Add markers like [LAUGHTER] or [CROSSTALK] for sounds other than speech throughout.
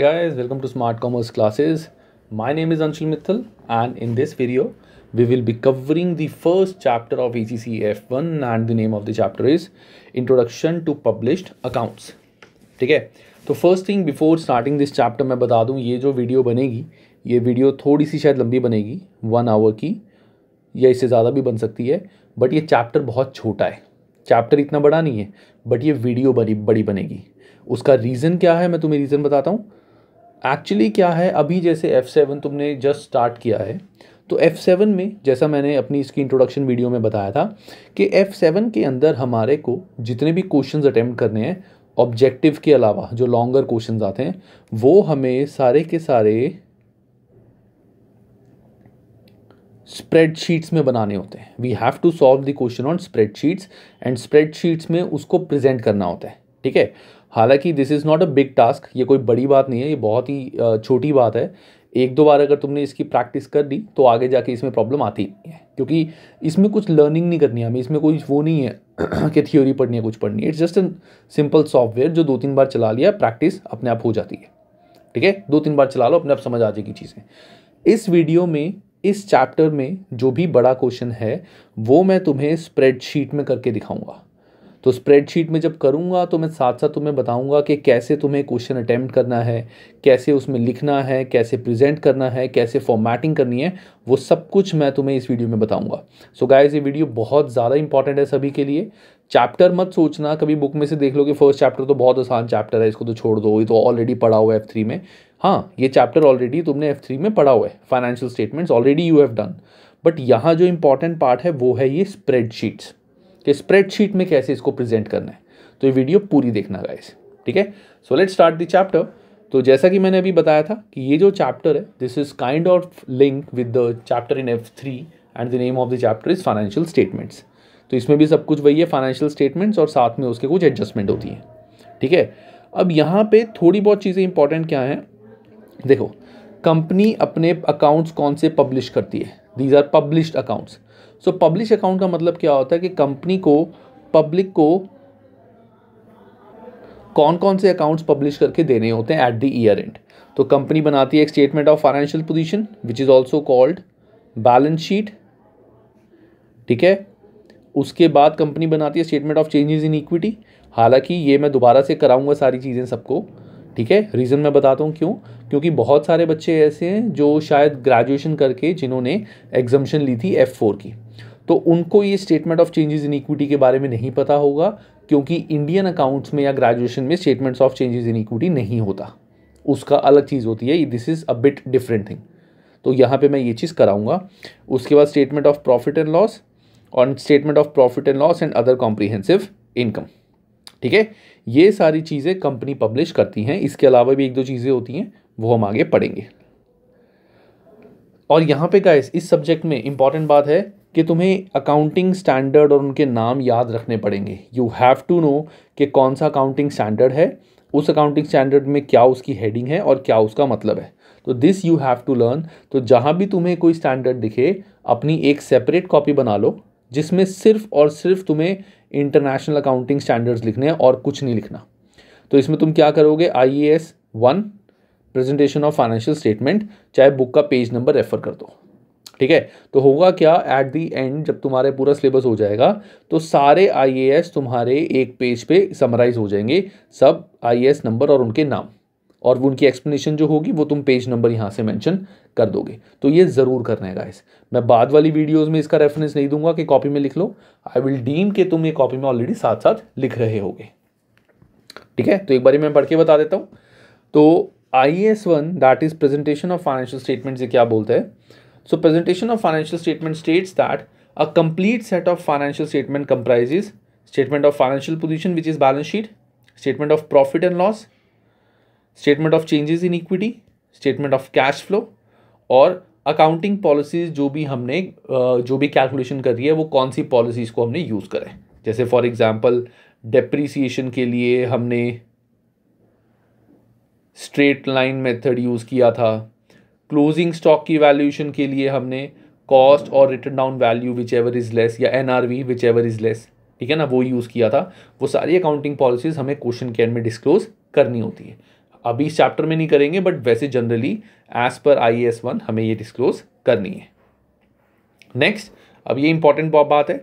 guys welcome to smart commerce classes my name is anshul mittal and in this video we will be covering the first chapter of ecc f1 and the name of the chapter is introduction to published accounts theek hai to first thing before starting this chapter main bata dun ye jo video banegi ye video thodi si shayad lambi banegi 1 hour ki ya isse zyada bhi ban sakti hai but ye chapter bahut chhota hai chapter itna bada nahi hai but ye video badi badi banegi uska reason kya hai main tumhe reason batata hu actually क्या है अभी जैसे F seven तुमने just start किया है तो F seven में जैसा मैंने अपनी इसकी इंट्रोडक्शन वीडियो में बताया था कि एफ़ सेवन के अंदर हमारे को जितने भी क्वेश्चन अटैम्प्ट करने हैं ऑब्जेक्टिव के अलावा जो लॉन्गर क्वेश्चन आते हैं वो हमें सारे के सारे स्प्रेडशीट्स में बनाने होते हैं we have to solve the question on spreadsheets and spreadsheets में उसको प्रेजेंट करना होता है ठीक है हालांकि this is not a big task ये कोई बड़ी बात नहीं है ये बहुत ही छोटी बात है एक दो बार अगर तुमने इसकी प्रैक्टिस कर दी तो आगे जाके इसमें प्रॉब्लम आती नहीं है क्योंकि इसमें कुछ लर्निंग नहीं करनी है हमें इसमें कोई वो नहीं है [CLEARS THROAT] कि थ्योरी पढ़नी है कुछ पढ़नी है it's just an simple software जो दो तीन बार चला लिया प्रैक्टिस अपने आप हो जाती है ठीक है दो तीन बार चला लो अपने आप समझ आ जाएगी चीज़ें इस वीडियो में इस चैप्टर में जो भी बड़ा क्वेश्चन है वो मैं तुम्हें स्प्रेडशीट में करके दिखाऊंगा तो स्प्रेडशीट में जब करूँगा तो मैं साथ साथ तुम्हें बताऊँगा कि कैसे तुम्हें क्वेश्चन अटैम्प्ट करना है कैसे उसमें लिखना है कैसे प्रेजेंट करना है कैसे फॉर्मेटिंग करनी है वो सब कुछ मैं तुम्हें इस वीडियो में बताऊँगा सो गाइज ये वीडियो बहुत ज़्यादा इंपॉर्टेंट है सभी के लिए चैप्टर मत सोचना कभी बुक में से देख लो कि फर्स्ट चैप्टर तो बहुत आसान चैप्टर है इसको तो छोड़ दो ये तो ऑलरेडी पढ़ा हुआ है एफ थ्री में हाँ ये चैप्टर ऑलरेडी तुमने एफ थ्री में पढ़ा हुआ है financial statements already you have done but यहाँ जो इंपॉर्टेंट पार्ट है वो है ये स्प्रेडशीट्स कि स्प्रेडशीट में कैसे इसको प्रेजेंट करना है तो ये वीडियो पूरी देखना गाइस ठीक है so let start the chapter तो जैसा कि मैंने अभी बताया था कि ये जो चैप्टर है this is kind of link with the chapter in F three and the name of the chapter is financial statements तो इसमें भी सब कुछ वही है फाइनेंशियल स्टेटमेंट्स और साथ में उसके कुछ एडजस्टमेंट होती है ठीक है अब यहाँ पे थोड़ी बहुत चीज़ें इंपॉर्टेंट क्या हैं देखो कंपनी अपने अकाउंट्स कौन से पब्लिश करती है these are published accounts so publish account का मतलब क्या होता है कि कंपनी को पब्लिक को कौन कौन से अकाउंट्स पब्लिश करके देने होते हैं एट द ईयर एंड तो कंपनी बनाती है एक statement of financial position which is also called balance sheet ठीक है उसके बाद कंपनी बनाती है statement of changes in equity हालांकि ये मैं दोबारा से कराऊंगा सारी चीज़ें सबको ठीक है रीज़न मैं बताता हूँ क्यों क्योंकि बहुत सारे बच्चे ऐसे हैं जो शायद ग्रेजुएशन करके जिन्होंने एग्जामिशन ली थी एफ़ फोर की तो उनको ये statement of changes in equity के बारे में नहीं पता होगा क्योंकि इंडियन अकाउंट्स में या ग्रेजुएशन में statements of changes in equity नहीं होता उसका अलग चीज़ होती है this is a bit different thing तो यहाँ पे मैं ये चीज़ कराऊंगा उसके बाद statement of profit and loss और statement of profit and loss and other comprehensive income ठीक है ये सारी चीज़ें कंपनी पब्लिश करती हैं इसके अलावा भी एक दो चीज़ें होती हैं वो हम आगे पढ़ेंगे और यहाँ पे गाइस इस सब्जेक्ट में इंपॉर्टेंट बात है कि तुम्हें अकाउंटिंग स्टैंडर्ड और उनके नाम याद रखने पड़ेंगे यू हैव टू नो कि कौन सा अकाउंटिंग स्टैंडर्ड है उस अकाउंटिंग स्टैंडर्ड में क्या उसकी हेडिंग है और क्या उसका मतलब है तो this you have to learn तो जहाँ भी तुम्हें कोई स्टैंडर्ड दिखे अपनी एक सेपरेट कॉपी बना लो जिसमें सिर्फ और सिर्फ तुम्हें इंटरनेशनल अकाउंटिंग स्टैंडर्ड्स लिखने हैं और कुछ नहीं लिखना तो इसमें तुम क्या करोगे I A S one presentation of financial statement चाहे बुक का पेज नंबर रेफर कर दो ठीक है तो होगा क्या एट दी एंड जब तुम्हारे पूरा सिलेबस हो जाएगा तो सारे आईएएस तुम्हारे एक पेज पे समराइज हो जाएंगे सब आईएएस नंबर और उनके नाम और उनकी एक्सप्लेनेशन जो होगी वो तुम पेज नंबर यहाँ से मेंशन कर दोगे तो ये ज़रूर करना है गाइस मैं बाद वाली वीडियोस में इसका रेफरेंस नहीं दूंगा कि कॉपी में लिख लो आई विल डीम कि तुम ये कॉपी में ऑलरेडी साथ साथ लिख रहे होगे ठीक है तो एक बार मैं पढ़ के बता देता हूँ तो I S one that is presentation of financial statement से क्या बोलते हैं So presentation of financial statement states that a complete set of financial statement comprises statement of financial position which is balance sheet, statement of profit and loss, statement of changes in equity, statement of cash flow और accounting policies जो भी हमने जो भी calculation कर रही है वो कौन सी पॉलिसीज़ को हमने यूज़ करें जैसे फॉर एग्जांपल डेप्रिसिएशन के लिए हमने स्ट्रेट लाइन मेथड यूज़ किया था क्लोजिंग स्टॉक की वैल्यूएशन के लिए हमने कॉस्ट और written down value whichever is less या N R V whichever is less ठीक है ना वो यूज़ किया था वो सारी अकाउंटिंग पॉलिसीज़ हमें क्वेश्चन के एंड में डिस्क्लोज करनी होती है अभी इस चैप्टर में नहीं करेंगे बट वैसे जनरली एज पर आई एस वन हमें ये डिस्क्लोज करनी है नेक्स्ट अब ये इंपॉर्टेंट बात है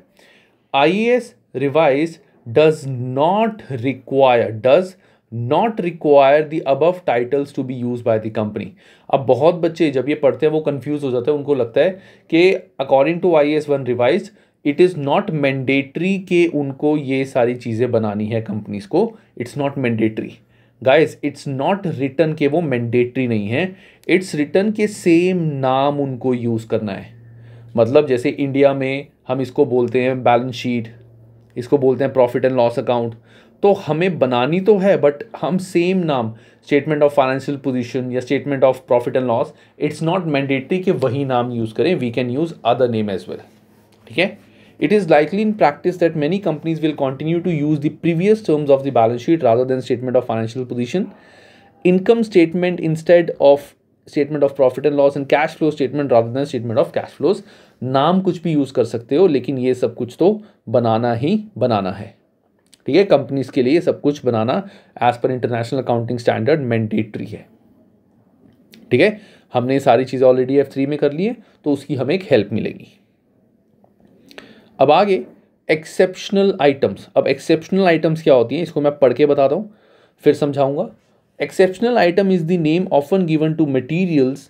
I A S revise does not require does not require the above titles to be use by the company अब बहुत बच्चे जब ये पढ़ते हैं वो कन्फ्यूज हो जाते हैं उनको लगता है कि according to I S one revise it is not mandatory के उनको ये सारी चीज़ें बनानी है कंपनीज को it's not mandatory guys it's not written के वो मैंडेटरी नहीं है इट्स रिटर्न के सेम नाम उनको यूज़ करना है मतलब जैसे इंडिया में हम इसको बोलते हैं बैलेंस शीट इसको बोलते हैं प्रॉफिट एंड लॉस अकाउंट तो हमें बनानी तो है बट हम सेम नाम स्टेटमेंट ऑफ फाइनेंशियल पोजिशन या statement of profit and loss it's not mandatory कि वही नाम यूज़ करें we can use other name as well ठीक है it is likely in practice that many companies will continue to use the previous terms of the balance sheet rather than statement of financial position income statement instead of statement of profit and loss and cash flow statement rather than statement of cash flows नाम कुछ भी use कर सकते हो लेकिन ये सब कुछ तो बनाना ही बनाना है ठीक है कंपनीज के लिए सब कुछ बनाना एज पर इंटरनेशनल अकाउंटिंग स्टैंडर्ड मैंडेटरी है ठीक है हमने सारी चीज़ें ऑलरेडी एफ थ्री में कर ली है तो उसकी हमें एक हेल्प मिलेगी अब आगे एक्सेप्शनल आइटम्स अब एक्सेप्शनल आइटम्स क्या होती हैं इसको मैं पढ़ के बताता हूँ फिर समझाऊंगा exceptional item is the name often given to materials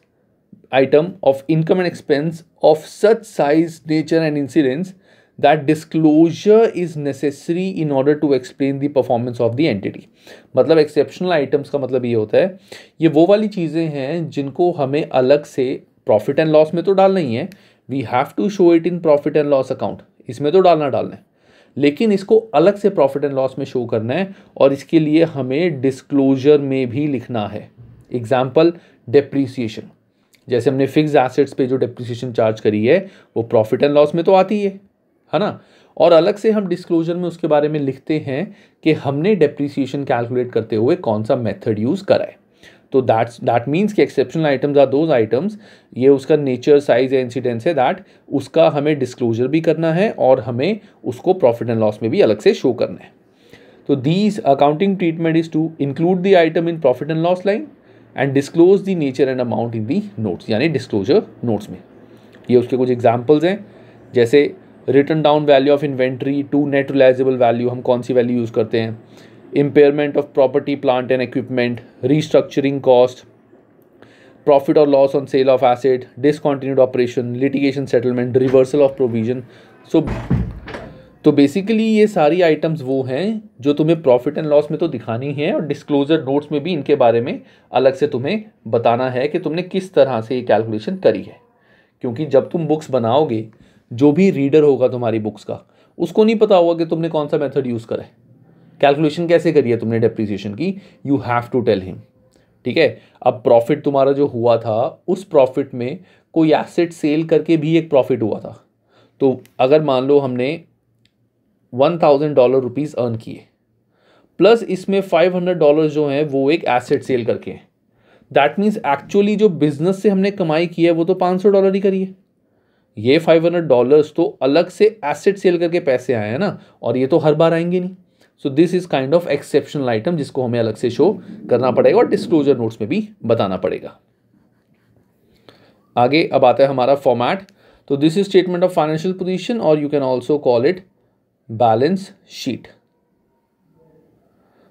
item of income and expense of such size nature and incidents that disclosure is necessary in order to explain the performance of the entity मतलब exceptional items का मतलब ये होता है ये वो वाली चीज़ें हैं जिनको हमें अलग से प्रॉफिट एंड लॉस में तो डालना ही है we have to show it in profit and loss account इसमें तो डालना डालना है लेकिन इसको अलग से प्रॉफिट एंड लॉस में शो करना है और इसके लिए हमें डिस्क्लोजर में भी लिखना है एग्जाम्पल डेप्रीसिएशन जैसे हमने फिक्स एसेट्स पे जो डेप्रिसिएशन चार्ज करी है वो प्रॉफिट एंड लॉस में तो आती है है ना और अलग से हम डिस्क्लोजर में उसके बारे में लिखते हैं कि हमने डेप्रिसिएशन कैलकुलेट करते हुए कौन सा मेथड यूज़ करा है तो दैट्स दैट मीन्स कि exceptional items are those items ये उसका नेचर साइज या इंसिडेंस है दैट उसका हमें डिस्क्लोजर भी करना है और हमें उसको प्रॉफिट एंड लॉस में भी अलग से शो करना है तो these accounting treatment is to include the item in profit and loss line and disclose the nature and amount in the notes यानी डिस्क्लोजर नोट्स में ये उसके कुछ एग्जाम्पल्स हैं जैसे written down value of inventory to net realisable value हम कौन सी वैल्यू यूज़ करते हैं impairment of property plant and equipment restructuring cost profit और loss on sale of asset discontinued operation litigation settlement reversal of provision so तो basically ये सारी items वो हैं जो तुम्हें प्रॉफिट एंड लॉस में तो दिखानी है और डिस्क्लोजर नोट्स में भी इनके बारे में अलग से तुम्हें बताना है कि तुमने किस तरह से ये कैलकुलेशन करी है क्योंकि जब तुम बुक्स बनाओगे जो भी रीडर होगा तुम्हारी बुक्स का उसको नहीं पता होगा कि तुमने कौन सा मेथड यूज़ करा है कैलकुलेशन कैसे करी है तुमने डेप्रीसिएशन की you have to tell him ठीक है अब प्रॉफिट तुम्हारा जो हुआ था उस प्रॉफिट में कोई एसेट सेल करके भी एक प्रॉफिट हुआ था तो अगर मान लो हमने one thousand dollar rupees earn किए प्लस इसमें फाइव हंड्रेड डॉलर जो हैं वो एक एसेट सेल करके हैं दैट मीन्स एक्चुअली जो बिजनेस से हमने कमाई की है वो तो पाँच सौ डॉलर ही करी है ये फाइव हंड्रेड डॉलर्स तो अलग से एसेट सेल करके पैसे आए हैं ना और ये तो हर बार आएंगे नहीं so this is kind of exceptional item जिसको हमें अलग से शो करना पड़ेगा और डिस्क्लोजर नोट्स में भी बताना पड़ेगा आगे अब आता है हमारा फॉर्मेट तो this is statement of financial position और you can also call it balance sheet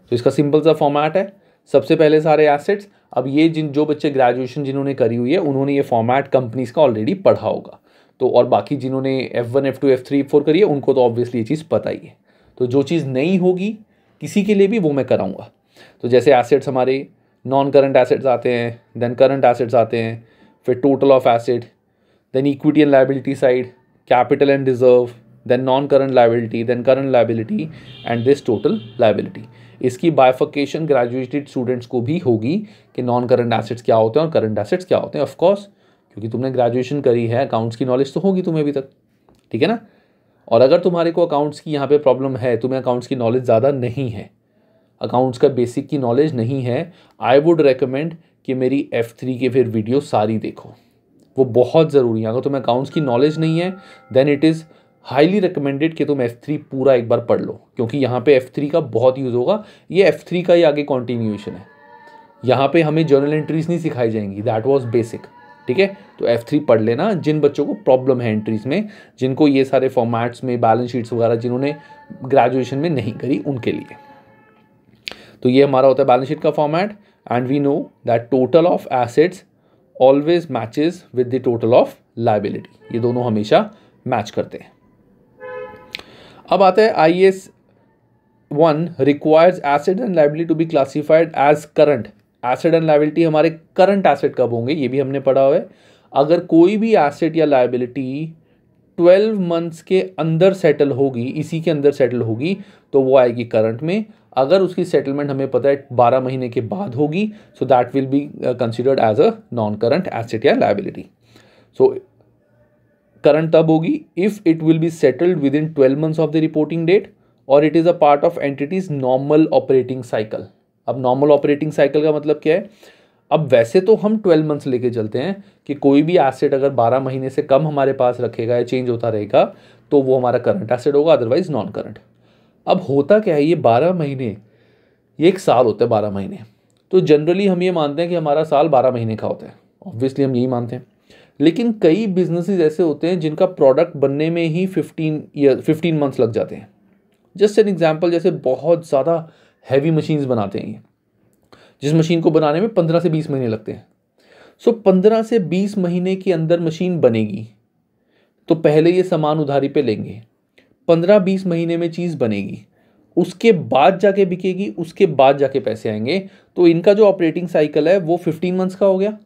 तो इसका सिंपल सा फॉर्मेट है सबसे पहले सारे एसेट्स अब ये जिन जो बच्चे ग्रेजुएशन जिन्होंने करी हुई है उन्होंने ये फॉर्मेट कंपनीज का ऑलरेडी पढ़ा होगा तो और बाकी जिन्होंने F one F two F three four करी है उनको तो ऑब्वियसली ये चीज़ पता ही है तो जो चीज़ नहीं होगी किसी के लिए भी वो मैं कराऊँगा तो जैसे एसेट्स हमारे नॉन करंट एसेट्स आते हैं देन करंट एसेट्स आते हैं फिर total of asset then equity and liability side capital and reserve then non current liability then current liability and this total liability इसकी बायफकेशन ग्रेजुएटेड स्टूडेंट्स को भी होगी कि नॉन करंट एसेट्स क्या होते हैं और करंट एसेट्स क्या होते हैं ऑफकोर्स क्योंकि तुमने ग्रेजुएशन करी है अकाउंट्स की नॉलेज तो होगी तुम्हें अभी तक ठीक है ना और अगर तुम्हारे को अकाउंट्स की यहाँ पे प्रॉब्लम है तुम्हें अकाउंट्स की नॉलेज ज़्यादा नहीं है अकाउंट्स का बेसिक की नॉलेज नहीं है आई वुड रिकमेंड कि मेरी एफ़ थ्री की फिर वीडियो सारी देखो वो बहुत ज़रूरी है अगर तुम्हें अकाउंट्स की नॉलेज नहीं है then it is highly recommended कि तुम एफ़ थ्री पूरा एक बार पढ़ लो क्योंकि यहाँ पे एफ़ थ्री का बहुत यूज़ होगा ये एफ़ थ्री का ही आगे कॉन्टीन्यूएशन है यहाँ पे हमें जर्नल एंट्रीज नहीं सिखाई जाएंगी दैट वॉज़ बेसिक ठीक है तो F3 पढ़ लेना जिन बच्चों को प्रॉब्लम है एंट्रीज में जिनको ये सारे फॉर्मेट्स में बैलेंस शीट्स वगैरह जिन्होंने ग्रेजुएशन में नहीं करी उनके लिए तो ये हमारा होता है बैलेंस शीट का format and we know that total of assets always matches with the total of liability ये दोनों हमेशा मैच करते हैं अब आता है I S one requires asset and liability to be classified as current asset and liability हमारे current asset कब होंगे ये भी हमने पढ़ा हुआ है अगर कोई भी एसेट या लाइबिलिटी ट्वेल्व मंथ्स के अंदर सेटल होगी इसी के अंदर सेटल होगी तो वो आएगी करंट में अगर उसकी सेटलमेंट हमें पता है बारह महीने के बाद होगी so that will be considered as a non current asset या लाइबिलिटी सो करंट तब होगी if it will be settled within twelve months of the reporting date और it is a part of entity's normal operating cycle अब normal operating cycle का मतलब क्या है अब वैसे तो हम ट्वेल्व मंथ्स लेके चलते हैं कि कोई भी एसेट अगर बारह महीने से कम हमारे पास रखेगा या चेंज होता रहेगा तो वो हमारा करंट एसेट होगा अदरवाइज नॉन करंट अब होता क्या है ये बारह महीने ये एक साल होता है बारह महीने तो जनरली हम ये मानते हैं कि हमारा साल बारह महीने का होता है ऑब्वियसली हम यही मानते हैं लेकिन कई बिजनेसेस ऐसे होते हैं जिनका प्रोडक्ट बनने में ही फिफ्टीन ईयर फिफ्टीन मंथ्स लग जाते हैं जस्ट एन एग्जाम्पल जैसे बहुत ज़्यादा हैवी मशीन्स बनाते हैं ये जिस मशीन को बनाने में पंद्रह से बीस महीने लगते हैं सो पंद्रह से बीस महीने के अंदर मशीन बनेगी तो पहले ये सामान उधारी पे लेंगे पंद्रह बीस महीने में चीज़ बनेगी उसके बाद जाके बिकेगी उसके बाद जाके पैसे आएंगे तो इनका जो ऑपरेटिंग साइकिल है वो फिफ्टीन मंथ्स का हो गया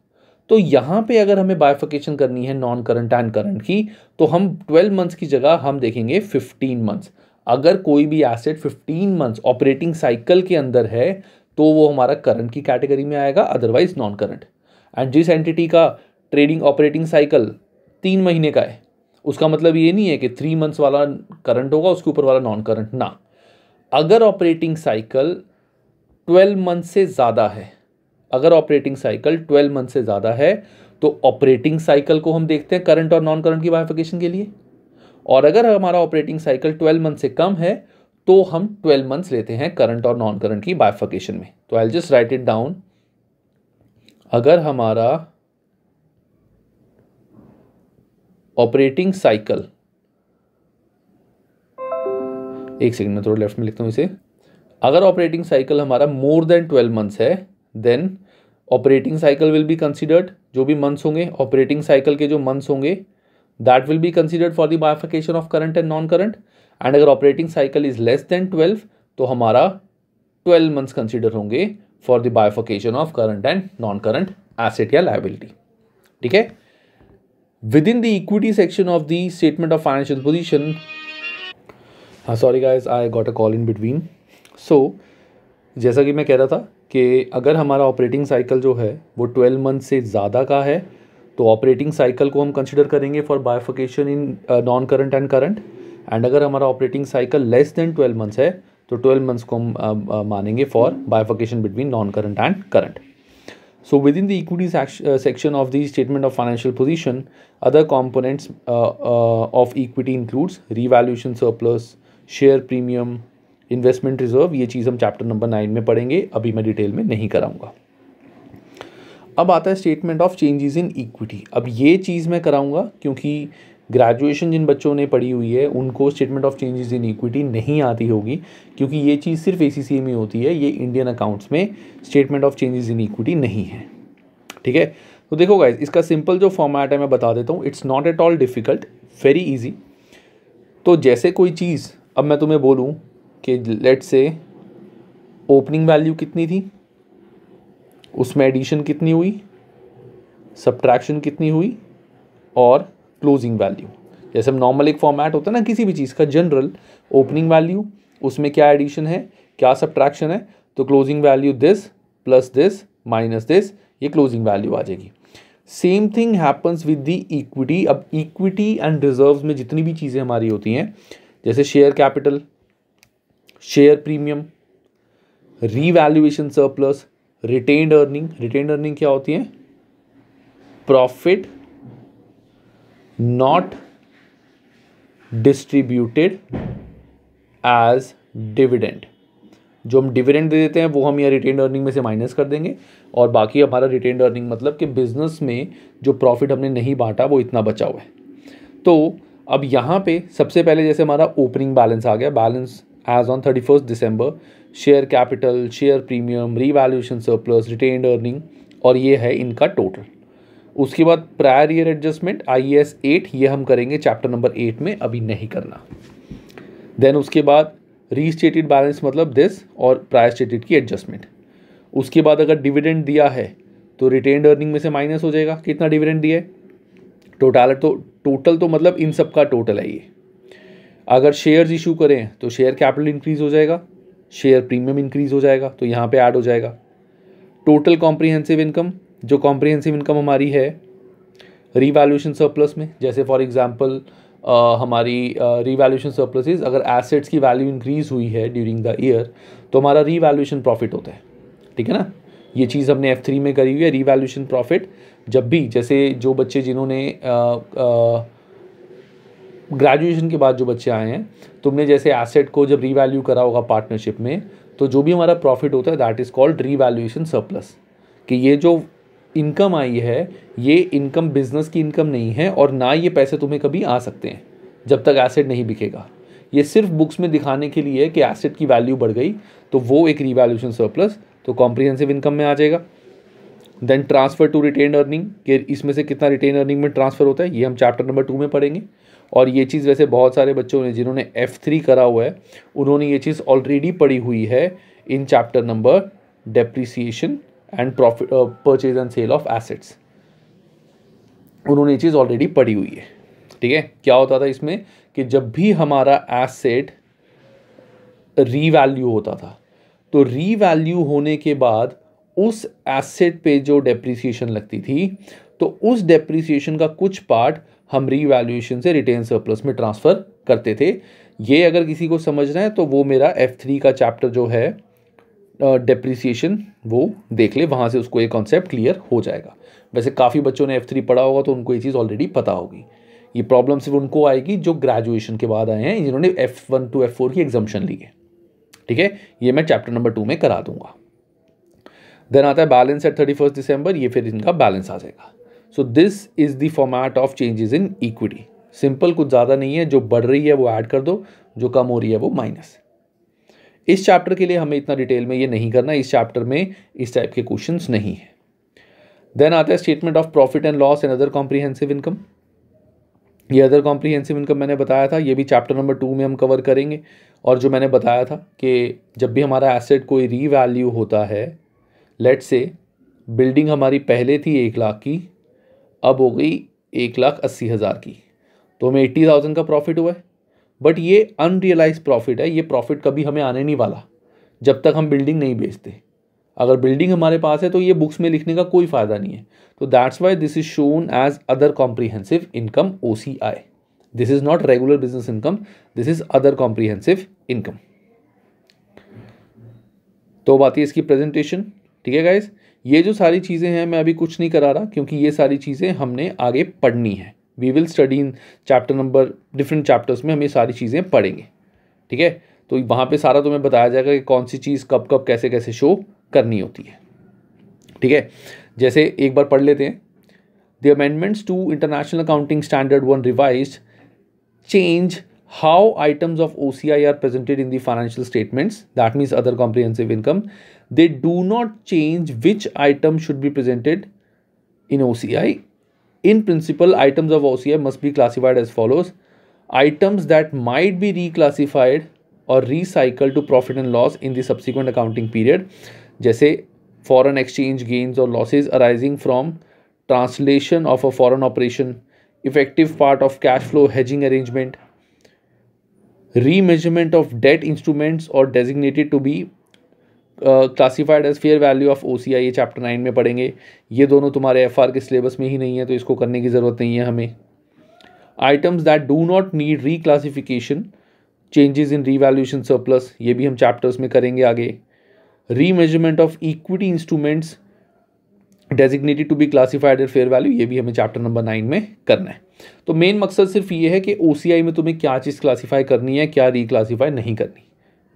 तो यहाँ पे अगर हमें बायफिकेशन करनी है नॉन करंट एंड करंट की तो हम ट्वेल्व मंथ्स की जगह हम देखेंगे फिफ्टीन मंथ्स अगर कोई भी एसेट 15 मंथ्स ऑपरेटिंग साइकिल के अंदर है तो वो हमारा करंट की कैटेगरी में आएगा अदरवाइज नॉन करंट एंड जिस एंटिटी का ट्रेडिंग ऑपरेटिंग साइकिल तीन महीने का है उसका मतलब ये नहीं है कि थ्री मंथ्स वाला करंट होगा उसके ऊपर वाला नॉन करंट ना अगर ऑपरेटिंग साइकिल ट्वेल्व मंथ से ज़्यादा है अगर ऑपरेटिंग साइकिल ट्वेल्व मंथ से ज़्यादा है तो ऑपरेटिंग साइकिल को हम देखते हैं करंट और नॉन करंट की वाइफिकेशन के लिए और अगर हमारा ऑपरेटिंग साइकिल ट्वेल्व मंथ से कम है तो हम ट्वेल्व मंथ्स लेते हैं करंट और नॉन करंट की बाइफिकेशन में तो I just write it down अगर हमारा ऑपरेटिंग साइकिल एक सेकंड में थोड़ा लेफ्ट में लिखता हूँ इसे अगर ऑपरेटिंग साइकिल हमारा मोर देन ट्वेल्व मंथ्स है then operating cycle will be considered जो भी मंथ्स होंगे ऑपरेटिंग साइकिल के जो मंथ्स होंगे that will be considered for the bifurcation of current and non current and अगर operating cycle is less than twelve तो हमारा ट्वेल्व मंथ्स कंसिडर होंगे for the bifurcation of current and non current asset या liability ठीक है within the equity section of the statement of financial position हाँ sorry guys I got a call in between so जैसा कि मैं कह रहा था कि अगर हमारा ऑपरेटिंग साइकिल जो है वो ट्वेल्व मंथ से ज़्यादा का है तो ऑपरेटिंग साइकिल को हम कंसिडर करेंगे for bifurcation in non current and current and अगर हमारा operating cycle less than twelve months है तो ट्वेल्व मंथ्स को हम uh, uh, मानेंगे for bifurcation between non current and current so within the equity section of the statement of financial position other components of equity includes revaluation surplus share premium investment reserve ये चीज़ हम chapter number nine में पढ़ेंगे अभी मैं detail में नहीं कराऊंगा अब आता है statement of changes in equity अब ये चीज़ मैं कराऊंगा क्योंकि ग्रेजुएशन जिन बच्चों ने पढ़ी हुई है उनको statement of changes in equity नहीं आती होगी क्योंकि ये चीज़ सिर्फ ए में होती है ये इंडियन अकाउंट्स में statement of changes in equity नहीं है ठीक है तो देखो गाइज इसका सिंपल जो फॉर्मेट है मैं बता देता हूँ it's not at all difficult very easy तो जैसे कोई चीज़ अब मैं तुम्हें बोलूँ कि लेट से ओपनिंग वैल्यू कितनी थी उसमें एडिशन कितनी हुई सब्ट्रैक्शन कितनी हुई और क्लोजिंग वैल्यू जैसे हम नॉर्मल एक फॉर्मेट होता है ना किसी भी चीज़ का जनरल ओपनिंग वैल्यू उसमें क्या एडिशन है क्या सब्ट्रैक्शन है तो closing value this plus this minus this ये क्लोजिंग वैल्यू आ जाएगी same thing happens with the equity अब इक्विटी एंड रिजर्व में जितनी भी चीज़ें हमारी होती हैं जैसे share capital share premium revaluation surplus retained earning retained earning क्या होती है profit not distributed as dividend जो हम डिविडेंड दे देते हैं वो हम यहाँ रिटेन अर्निंग में से माइनस कर देंगे और बाकी हमारा रिटेन अर्निंग मतलब कि बिजनेस में जो प्रॉफिट हमने नहीं बांटा वो इतना बचा हुआ है तो अब यहाँ पे सबसे पहले जैसे हमारा ओपनिंग बैलेंस आ गया balance as on thirty first December share capital share premium revaluation surplus retain earning और ये है इनका टोटल उसके बाद prior year adjustment I S eight ये हम करेंगे चैप्टर नंबर एट में अभी नहीं करना देन उसके बाद रीस्टेटेड बैलेंस मतलब दिस और प्रायर स्टेटेड की एडजस्टमेंट उसके बाद अगर डिविडेंड दिया है तो रिटेन अर्निंग में से माइनस हो जाएगा कितना डिविडेंड दिया है टोटल तो टोटल तो मतलब इन सब का टोटल है ये अगर शेयर्स इशू करें तो शेयर कैपिटल इंक्रीज हो जाएगा शेयर प्रीमियम इंक्रीज़ हो जाएगा तो यहाँ पे ऐड हो जाएगा टोटल कॉम्प्रीहेंसिव इनकम जो कॉम्प्रीहेंसिव इनकम हमारी है रिवैल्यूशन सरप्लस में जैसे फॉर एग्जांपल हमारी रिवैल्यूशन सरप्लस इज अगर एसेट्स की वैल्यू इंक्रीज़ हुई है ड्यूरिंग द ईयर तो हमारा रिवैल्यूशन प्रॉफिट होता है ठीक है ना ये चीज़ हमने एफ थ्री में करी हुई है रिवैल्यूशन प्रॉफिट जब भी जैसे जो बच्चे जिन्होंने ग्रेजुएशन के बाद जो बच्चे आए हैं तुमने जैसे एसेट को जब रीवैल्यू करा होगा पार्टनरशिप में तो जो भी हमारा प्रॉफिट होता है that is called revaluation surplus कि ये जो इनकम आई है ये इनकम बिजनेस की इनकम नहीं है और ना ये पैसे तुम्हें कभी आ सकते हैं जब तक एसेट नहीं बिकेगा ये सिर्फ बुक्स में दिखाने के लिए कि एसेट की वैल्यू बढ़ गई तो वो एक रिवैल्यूशन सरप्लस तो कॉम्प्रिहेंसिव इनकम में आ जाएगा then transfer to retain earning कि इसमें से कितना रिटेन अर्निंग में ट्रांसफ़र होता है ये हम चैप्टर नंबर टू में पढ़ेंगे और ये चीज़ वैसे बहुत सारे बच्चों ने जिन्होंने एफ़ थ्री करा हुआ है उन्होंने ये चीज़ ऑलरेडी पढ़ी हुई है in chapter number depreciation and profit purchase and sale of assets उन्होंने ये चीज़ ऑलरेडी पढ़ी हुई है ठीक है क्या होता था इसमें कि जब भी हमारा एसेट रीवैल्यू होता था तो रीवैल्यू होने के बाद उस एसेट पे जो डेप्रिसिएशन लगती थी तो उस डेप्रिसिएशन का कुछ पार्ट हम रीवैल्यूएशन से रिटेन सरप्लस में ट्रांसफ़र करते थे ये अगर किसी को समझना है तो वो मेरा एफ थ्री का चैप्टर जो है डिप्रिसिएशन uh, वो देख ले वहाँ से उसको ये कॉन्सेप्ट क्लियर हो जाएगा वैसे काफ़ी बच्चों ने एफ थ्री पढ़ा होगा तो उनको ये चीज़ ऑलरेडी पता होगी ये प्रॉब्लम सिर्फ उनको आएगी जो ग्रेजुएशन के बाद आए हैं जिन्होंने F one two F four की एग्जामेशन ली है ठीक है ये मैं चैप्टर नंबर टू में करा दूंगा देन आता है balance at thirty first December ये फिर इनका बैलेंस आ जाएगा so this is the format of changes in equity simple कुछ ज़्यादा नहीं है जो बढ़ रही है वो ऐड कर दो जो कम हो रही है वो माइनस इस चैप्टर के लिए हमें इतना डिटेल में ये नहीं करना इस चैप्टर में इस टाइप के क्वेश्चंस नहीं है देन आता है statement of profit and loss and other comprehensive income ये अदर कॉम्प्रीहेंसिव इनकम मैंने बताया था ये भी चैप्टर नंबर टू में हम कवर करेंगे और जो मैंने बताया था कि जब भी हमारा एसेट कोई रीवैल्यू होता है लेट से बिल्डिंग हमारी पहले थी एक लाख की अब हो गई एक लाख अस्सी हज़ार की तो हमें एट्टी थाउजेंड का प्रॉफिट हुआ है बट ये अनरियलाइज प्रॉफिट है ये प्रॉफिट कभी हमें आने नहीं वाला जब तक हम बिल्डिंग नहीं बेचते अगर बिल्डिंग हमारे पास है तो ये बुक्स में लिखने का कोई फ़ायदा नहीं है तो that's why this is shown as other comprehensive income O C I this is not regular business income this is other comprehensive income तो बात है इसकी प्रेजेंटेशन ठीक है गाइज ये जो सारी चीज़ें हैं मैं अभी कुछ नहीं करा रहा क्योंकि ये सारी चीज़ें हमने आगे पढ़नी है we will study in chapter number different chapters में हम ये सारी चीज़ें पढ़ेंगे ठीक है तो वहाँ पे सारा तुम्हें तो बताया जाएगा कि कौन सी चीज़ कब कब कैसे कैसे शो करनी होती है ठीक है जैसे एक बार पढ़ लेते हैं the amendments to international accounting standard one revise change how items of OCI are presented in the financial statements, that means other comprehensive income, they do not change which item should be presented in OCI. In principle, items of OCI must be classified as follows. Items that might be reclassified or recycled to profit and loss in the subsequent accounting period, जैसे foreign exchange gains or losses arising from translation of a foreign operation, effective part of cash flow hedging arrangement, measurement of debt instruments और designated to be classified as fair value of O C I ये chapter nine में पढ़ेंगे ये दोनों तुम्हारे F R के syllabus में ही नहीं है तो इसको करने की ज़रूरत नहीं है हमें items that do not need reclassification changes in revaluation surplus ये भी हम चैप्टर्स में करेंगे आगे remeasurement of equity instruments designated to be classified at fair value ये भी हमें चैप्टर नंबर नाइन में करना है तो मेन मकसद सिर्फ ये है कि ओ में तुम्हें क्या चीज़ क्लासीफाई करनी है क्या रिक्लासीफाई नहीं करनी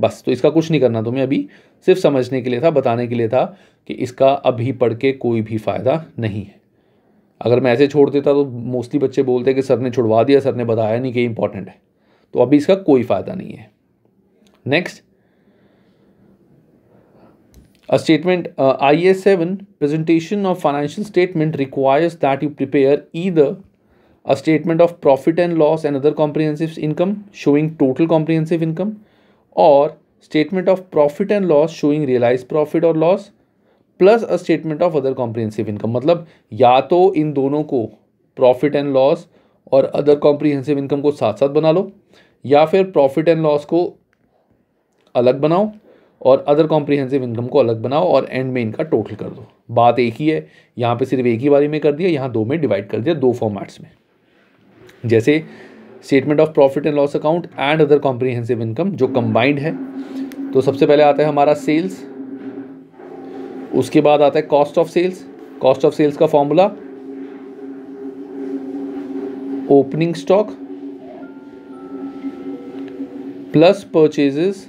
बस तो इसका कुछ नहीं करना तुम्हें अभी सिर्फ समझने के लिए था बताने के लिए था कि इसका अभी पढ़ के कोई भी फ़ायदा नहीं है अगर मैं ऐसे छोड़ देता तो मोस्टली बच्चे बोलते हैं कि सर ने छुड़वा दिया सर ने बताया नहीं कि इंपॉर्टेंट है तो अभी इसका कोई फ़ायदा नहीं है next A statement uh, 7 presentation of financial statement requires that you prepare either a statement of profit and loss and other comprehensive income showing total comprehensive income or statement of profit and loss showing realized profit or loss plus a statement of other comprehensive income मतलब या तो इन दोनों को profit and loss और other comprehensive income को साथ साथ बना लो या फिर profit and loss को अलग बनाओ और अदर कॉम्प्रीहेंसिव इनकम को अलग बनाओ और एंड में इनका टोटल कर दो बात एक ही है यहाँ पे सिर्फ एक ही बारी में कर दिया यहाँ दो में डिवाइड कर दिया दो फॉर्मेट्स में जैसे statement of profit and loss account and other comprehensive income जो कंबाइंड है तो सबसे पहले आता है हमारा सेल्स उसके बाद आता है cost of sales cost of sales का formula opening stock plus purchases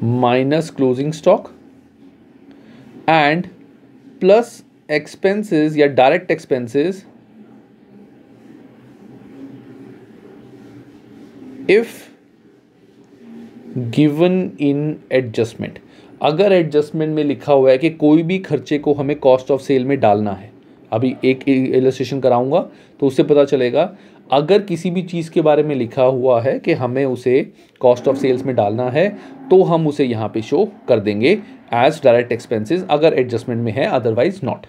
minus closing stock and plus expenses या direct expenses if given in adjustment अगर एडजस्टमेंट में लिखा हुआ है कि कोई भी खर्चे को हमें कॉस्ट ऑफ सेल में डालना है अभी एक इलस्ट्रेशन कराऊंगा तो उससे पता चलेगा अगर किसी भी चीज़ के बारे में लिखा हुआ है कि हमें उसे कॉस्ट ऑफ सेल्स में डालना है तो हम उसे यहाँ पे शो कर देंगे एज डायरेक्ट एक्सपेंसेस अगर एडजस्टमेंट में है अदरवाइज नॉट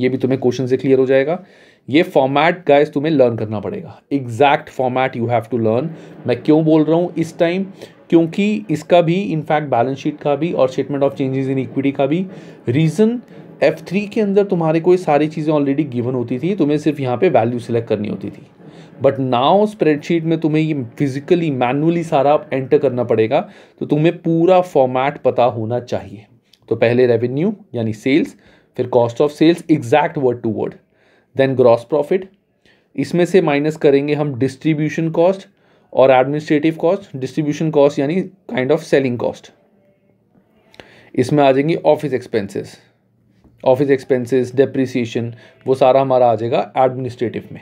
ये भी तुम्हें क्वेश्चन से क्लियर हो जाएगा ये फॉर्मेट गाइस तुम्हें लर्न करना पड़ेगा exact format you have to learn मैं क्यों बोल रहा हूँ इस टाइम क्योंकि इसका भी इनफैक्ट बैलेंस शीट का भी और statement of changes in equity का भी रीज़न एफ थ्री के अंदर तुम्हारे को ये सारी चीज़ें ऑलरेडी गिवन होती थी तुम्हें सिर्फ यहाँ पे वैल्यू सिलेक्ट करनी होती थी बट नाउ स्प्रेडशीट में तुम्हें ये फिजिकली मैनुअली सारा एंटर करना पड़ेगा तो तुम्हें पूरा फॉर्मेट पता होना चाहिए तो पहले रेवेन्यू यानी सेल्स फिर cost of sales exact word to word then gross profit इसमें से माइनस करेंगे हम डिस्ट्रीब्यूशन कॉस्ट और एडमिनिस्ट्रेटिव कॉस्ट डिस्ट्रीब्यूशन कॉस्ट यानी काइंड ऑफ सेलिंग कॉस्ट इसमें आ जाएंगी office expenses office expenses depreciation वो सारा हमारा आ जाएगा एडमिनिस्ट्रेटिव में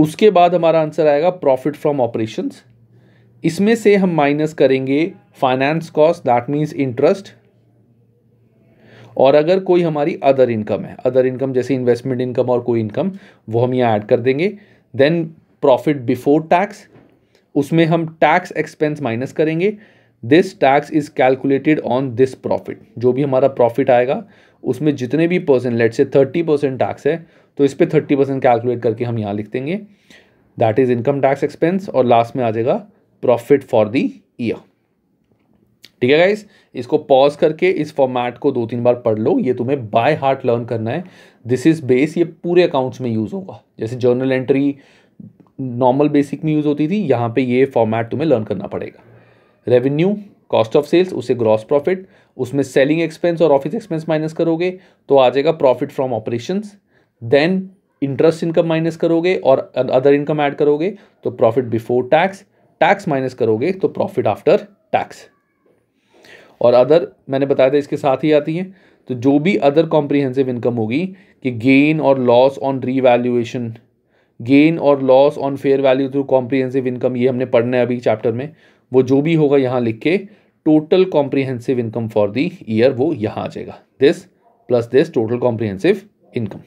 उसके बाद हमारा आंसर आएगा प्रॉफिट फ्रॉम ऑपरेशंस इसमें से हम माइनस करेंगे finance cost that means interest और अगर कोई हमारी अदर इनकम है अदर इनकम जैसे इन्वेस्टमेंट इनकम और कोई इनकम वो हम यहाँ ऐड कर देंगे देन प्रॉफिट बिफोर टैक्स उसमें हम टैक्स एक्सपेंस माइनस करेंगे this tax is calculated on this profit जो भी हमारा प्रॉफिट आएगा उसमें जितने भी percent let's say thirty percent tax है तो इस पर थर्टी परसेंट कैलकुलेट करके हम यहाँ लिख देंगे that is income tax expense और लास्ट में आ जाएगा प्रॉफिट फॉर द ईयर ठीक है गाइज इसको पॉज करके इस फॉर्मेट को दो तीन बार पढ़ लो ये तुम्हें बाय हार्ट लर्न करना है दिस इज बेस ये पूरे अकाउंट्स में यूज़ होगा जैसे जर्नल एंट्री नॉर्मल बेसिक में यूज़ होती थी यहाँ पे ये फॉर्मेट तुम्हें लर्न करना पड़ेगा रेवेन्यू कॉस्ट ऑफ सेल्स उसे ग्रॉस प्रॉफिट उसमें सेलिंग एक्सपेंस और ऑफिस एक्सपेंस माइनस करोगे तो आ जाएगा profit from operations then interest income minus करोगे और अदर इनकम ऐड करोगे तो profit before tax tax minus करोगे तो प्रॉफिट आफ्टर टैक्स और अदर मैंने बताया था इसके साथ ही आती है तो जो भी अदर कॉम्प्रीहेंसिव इनकम होगी कि गेन और लॉस ऑन रीवैल्यूएशन गेन और loss on fair value through comprehensive income ये हमने पढ़ना है अभी चैप्टर में वो जो भी होगा यहाँ लिख के total comprehensive income for the year वो यहाँ आ जाएगा this plus this total comprehensive income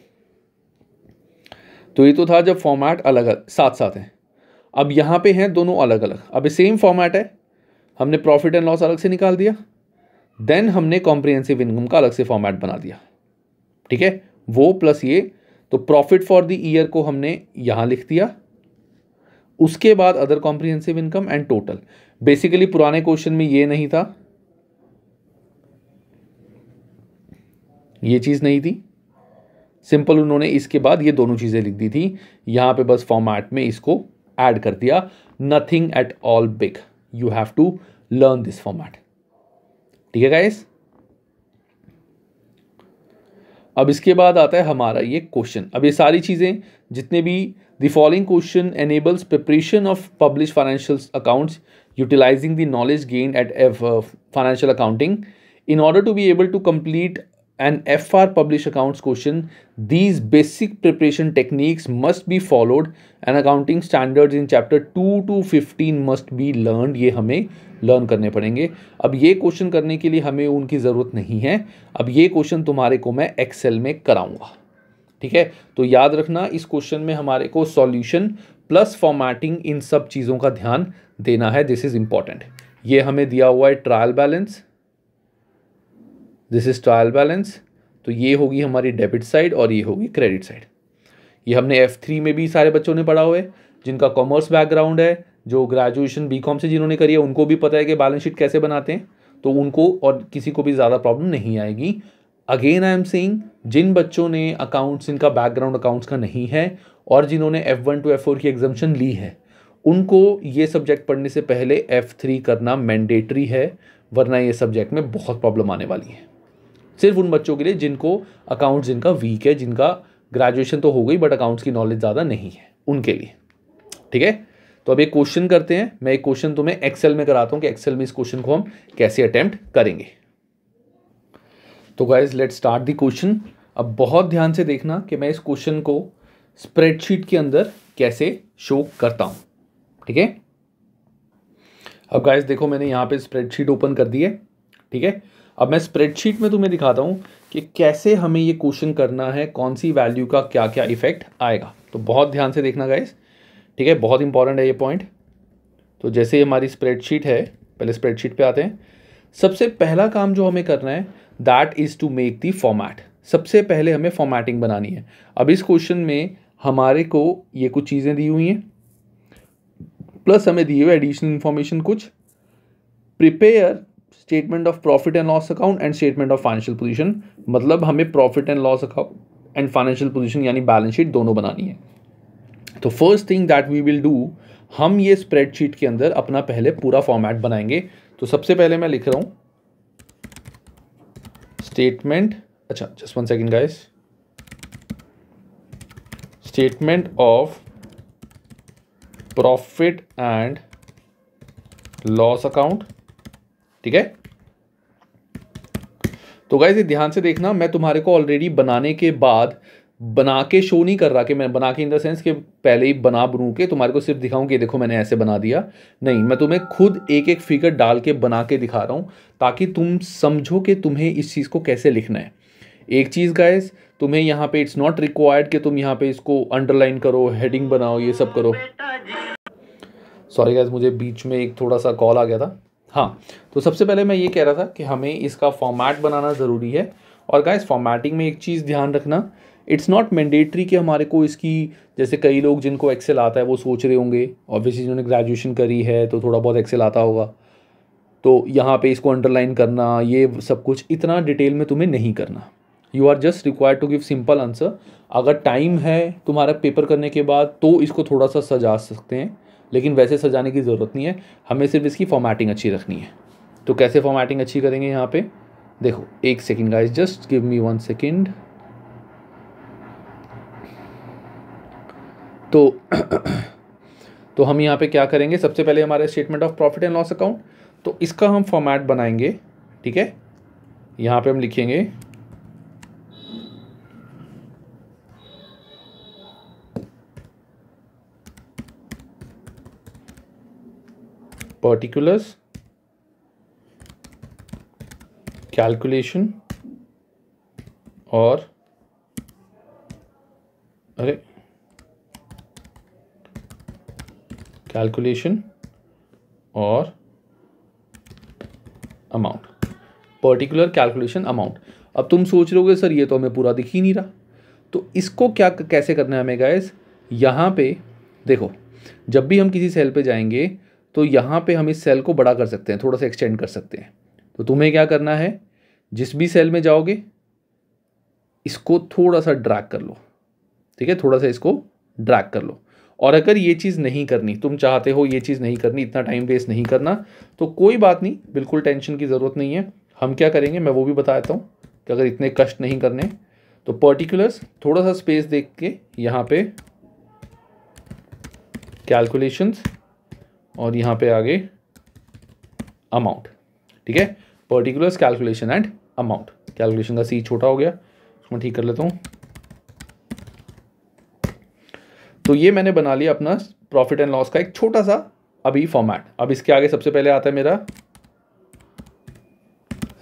तो ये तो था जब फॉर्मेट अलग अलग साथ साथ हैं अब यहाँ पे हैं दोनों अलग अलग अब सेम फॉर्मेट है हमने प्रॉफिट एंड लॉस अलग से निकाल दिया देन हमने कॉम्प्रिहेंसिव इनकम का अलग से फॉर्मेट बना दिया ठीक है वो प्लस ये तो प्रॉफिट फॉर द ईयर को हमने यहाँ लिख दिया उसके बाद other comprehensive income and total basically पुराने क्वेश्चन में ये नहीं था ये चीज़ नहीं थी सिंपल उन्होंने इसके बाद ये दोनों चीज़ें लिख दी थी यहाँ पे बस फॉर्मेट में इसको ऐड कर दिया nothing at all big you have to learn this format ठीक है गाइस अब इसके बाद आता है हमारा ये क्वेश्चन अब ये सारी चीज़ें जितने भी the following question enables preparation of publish financial accounts utilising the knowledge gain at financial accounting in order to be able to complete and F R publish accounts question these basic preparation techniques must be followed and accounting standard in chapter two to fifteen must be learn ये हमें learn करने पड़ेंगे अब ये question करने के लिए हमें उनकी ज़रूरत नहीं है अब ये क्वेश्चन तुम्हारे को मैं एक्सेल में कराऊंगा ठीक है तो याद रखना इस क्वेश्चन में हमारे को सॉल्यूशन प्लस फॉर्मेटिंग इन सब चीज़ों का ध्यान देना है दिस इज़ इम्पॉर्टेंट ये हमें दिया हुआ है trial balance this is trial balance तो ये होगी हमारी डेबिट साइड और ये होगी क्रेडिट साइड ये हमने एफ थ्री में भी सारे बच्चों ने पढ़ा हुआ है जिनका कॉमर्स बैकग्राउंड है जो ग्रेजुएशन बी कॉम से जिन्होंने करी है उनको भी पता है कि बैलेंस शीट कैसे बनाते हैं तो उनको और किसी को भी ज़्यादा प्रॉब्लम नहीं आएगी अगेन आई एम सेइंग जिन बच्चों ने अकाउंट्स इनका बैकग्राउंड अकाउंट्स का नहीं है और जिन्होंने F one two F four की एग्जामेशन ली है उनको ये सब्जेक्ट पढ़ने से पहले एफ़ थ्री करना मैंडेटरी है वरना ये सब्जेक्ट में बहुत प्रॉब्लम आने वाली है सिर्फ उन बच्चों के लिए जिनको अकाउंट्स जिनका वीक है जिनका ग्रेजुएशन तो हो गई बट अकाउंट्स की नॉलेज ज़्यादा नहीं है उनके लिए ठीक है तो अब एक क्वेश्चन करते हैं मैं एक क्वेश्चन तुम्हें एक्सेल में कराता हूँ कि एक्सेल में इस क्वेश्चन को हम कैसे अटैम्प्ट करेंगे तो guys let start the question अब बहुत ध्यान से देखना कि मैं इस क्वेश्चन को स्प्रेडशीट के अंदर कैसे शो करता हूँ ठीक है अब गाइज देखो मैंने यहाँ पे स्प्रेडशीट ओपन कर दी है ठीक है अब मैं स्प्रेडशीट में तुम्हें दिखाता हूँ कि कैसे हमें ये क्वेश्चन करना है कौन सी वैल्यू का क्या क्या इफेक्ट आएगा तो बहुत ध्यान से देखना गाइस ठीक है बहुत इंपॉर्टेंट है ये पॉइंट तो जैसे हमारी स्प्रेडशीट है पहले स्प्रेडशीट पे आते हैं सबसे पहला काम जो हमें करना है that is to make the format सबसे पहले हमें फॉर्मेटिंग बनानी है अब इस क्वेश्चन में हमारे को ये कुछ चीज़ें दी हुई हैं प्लस हमें दिए हुए एडिशनल इन्फॉर्मेशन कुछ prepare statement of profit and loss account and statement of financial position मतलब हमें profit and loss account and financial position यानी बैलेंस शीट दोनों बनानी है तो first thing that we will do हम ये स्प्रेडशीट के अंदर अपना पहले पूरा फॉर्मेट बनाएंगे तो सबसे पहले मैं लिख रहा हूं स्टेटमेंट अच्छा just one second guys statement of profit and loss account ठीक है तो गाइज ये ध्यान से देखना मैं तुम्हारे को ऑलरेडी बनाने के बाद बना के शो नहीं कर रहा कि मैं बना के इन द सेंस कि पहले ही बना बनू के तुम्हारे को सिर्फ दिखाऊं कि देखो मैंने ऐसे बना दिया नहीं मैं तुम्हें खुद एक एक फिगर डाल के बना के दिखा रहा हूं ताकि तुम समझो कि तुम्हें इस चीज़ को कैसे लिखना है एक चीज़ गाइज तुम्हें यहाँ पे इट्स नॉट रिक्वायर्ड कि तुम यहाँ पे इसको अंडरलाइन करो हेडिंग बनाओ ये सब करो सॉरी गाइज मुझे बीच में एक थोड़ा सा कॉल आ गया था हाँ तो सबसे पहले मैं ये कह रहा था कि हमें इसका फॉर्मेट बनाना ज़रूरी है और गाइस फॉर्मेटिंग में एक चीज़ ध्यान रखना इट्स नॉट मैंडेटरी कि हमारे को इसकी जैसे कई लोग जिनको एक्सेल आता है वो सोच रहे होंगे ऑब्वियसली जिन्होंने ग्रेजुएशन करी है तो थोड़ा बहुत एक्सेल आता होगा तो यहाँ पे इसको अंडरलाइन करना ये सब कुछ इतना डिटेल में तुम्हें नहीं करना you are just require to give simple answer अगर टाइम है तुम्हारा पेपर करने के बाद तो इसको थोड़ा सा सजा सकते हैं लेकिन वैसे सजाने की ज़रूरत नहीं है हमें सिर्फ इसकी फॉर्मेटिंग अच्छी रखनी है तो कैसे फॉर्मेटिंग अच्छी करेंगे यहाँ पे देखो एक second guys just give me one second तो तो हम यहाँ पे क्या करेंगे सबसे पहले हमारा statement of profit and loss account तो इसका हम फॉर्मेट बनाएंगे ठीक है यहाँ पे हम लिखेंगे particulars calculation और अरे कैलकुलेशन और अमाउंट पर्टिकुलर कैलकुलेशन अमाउंट अब तुम सोच रहे हो सर ये तो हमें पूरा दिख ही नहीं रहा तो इसको क्या कैसे करना है हमें गाइस यहाँ पे देखो जब भी हम किसी सेल पे जाएंगे तो यहाँ पे हम इस सेल को बड़ा कर सकते हैं थोड़ा सा एक्सटेंड कर सकते हैं तो तुम्हें क्या करना है जिस भी सेल में जाओगे इसको थोड़ा सा ड्रैग कर लो ठीक है थोड़ा सा इसको ड्रैग कर लो और अगर ये चीज़ नहीं करनी तुम चाहते हो ये चीज़ नहीं करनी इतना टाइम वेस्ट नहीं करना तो कोई बात नहीं बिल्कुल टेंशन की ज़रूरत नहीं है हम क्या करेंगे मैं वो भी बता देता हूँ कि अगर इतने कष्ट नहीं करने तो पर्टिकुलर्स थोड़ा सा स्पेस देख के यहाँ पे कैलकुलेशंस और यहाँ पे आगे अमाउंट ठीक है particulars calculation and amount calculation का सी छोटा हो गया उसमें ठीक कर लेता हूँ तो ये मैंने बना लिया अपना प्रॉफिट एंड लॉस का एक छोटा सा अभी फॉर्मेट अब इसके आगे सबसे पहले आता है मेरा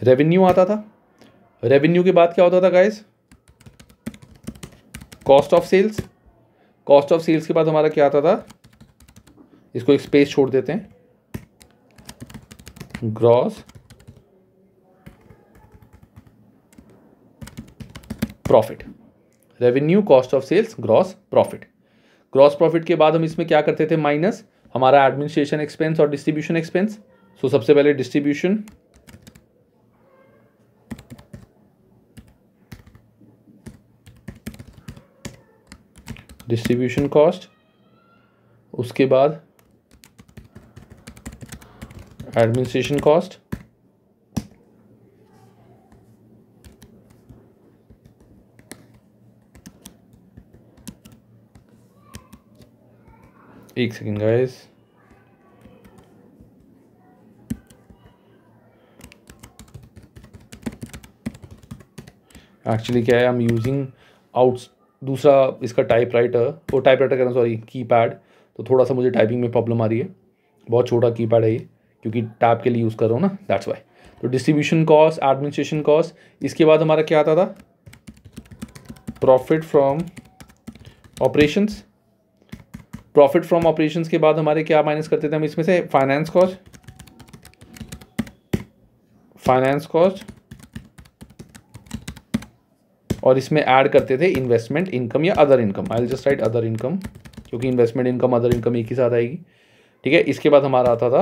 रेवेन्यू आता था रेवेन्यू के बाद क्या होता था guys cost of sales cost of sales के बाद हमारा क्या आता था इसको एक स्पेस छोड़ देते हैं gross profit revenue cost of sales gross profit gross profit के बाद हम इसमें क्या करते थे माइनस हमारा एडमिनिस्ट्रेशन एक्सपेंस और डिस्ट्रीब्यूशन एक्सपेंस सो सबसे पहले डिस्ट्रीब्यूशन डिस्ट्रीब्यूशन कॉस्ट उसके बाद एडमिनिस्ट्रेशन कॉस्ट एक सेकेंड गाइस एक्चुअली क्या है आई एम यूजिंग आउट दूसरा इसका टाइप राइटर वो टाइप राइटर करना सॉरी की पैड तो थोड़ा सा मुझे टाइपिंग में प्रॉब्लम आ रही है बहुत छोटा की पैड है ये क्योंकि टैब के लिए यूज़ कर रहा हूँ ना दैट्स वाई तो डिस्ट्रीब्यूशन कॉस्ट एडमिनिस्ट्रेशन कॉस्ट इसके बाद हमारा क्या आता था profit from operations profit from operations के बाद हमारे क्या माइनस करते थे हम इसमें से फाइनेंस कॉस्ट फाइनेंस कॉस्ट और इसमें ऐड करते थे इन्वेस्टमेंट इनकम या other income I just write other income क्योंकि इन्वेस्टमेंट इनकम अदर इनकम एक ही साथ आएगी ठीक है इसके बाद हमारा आता था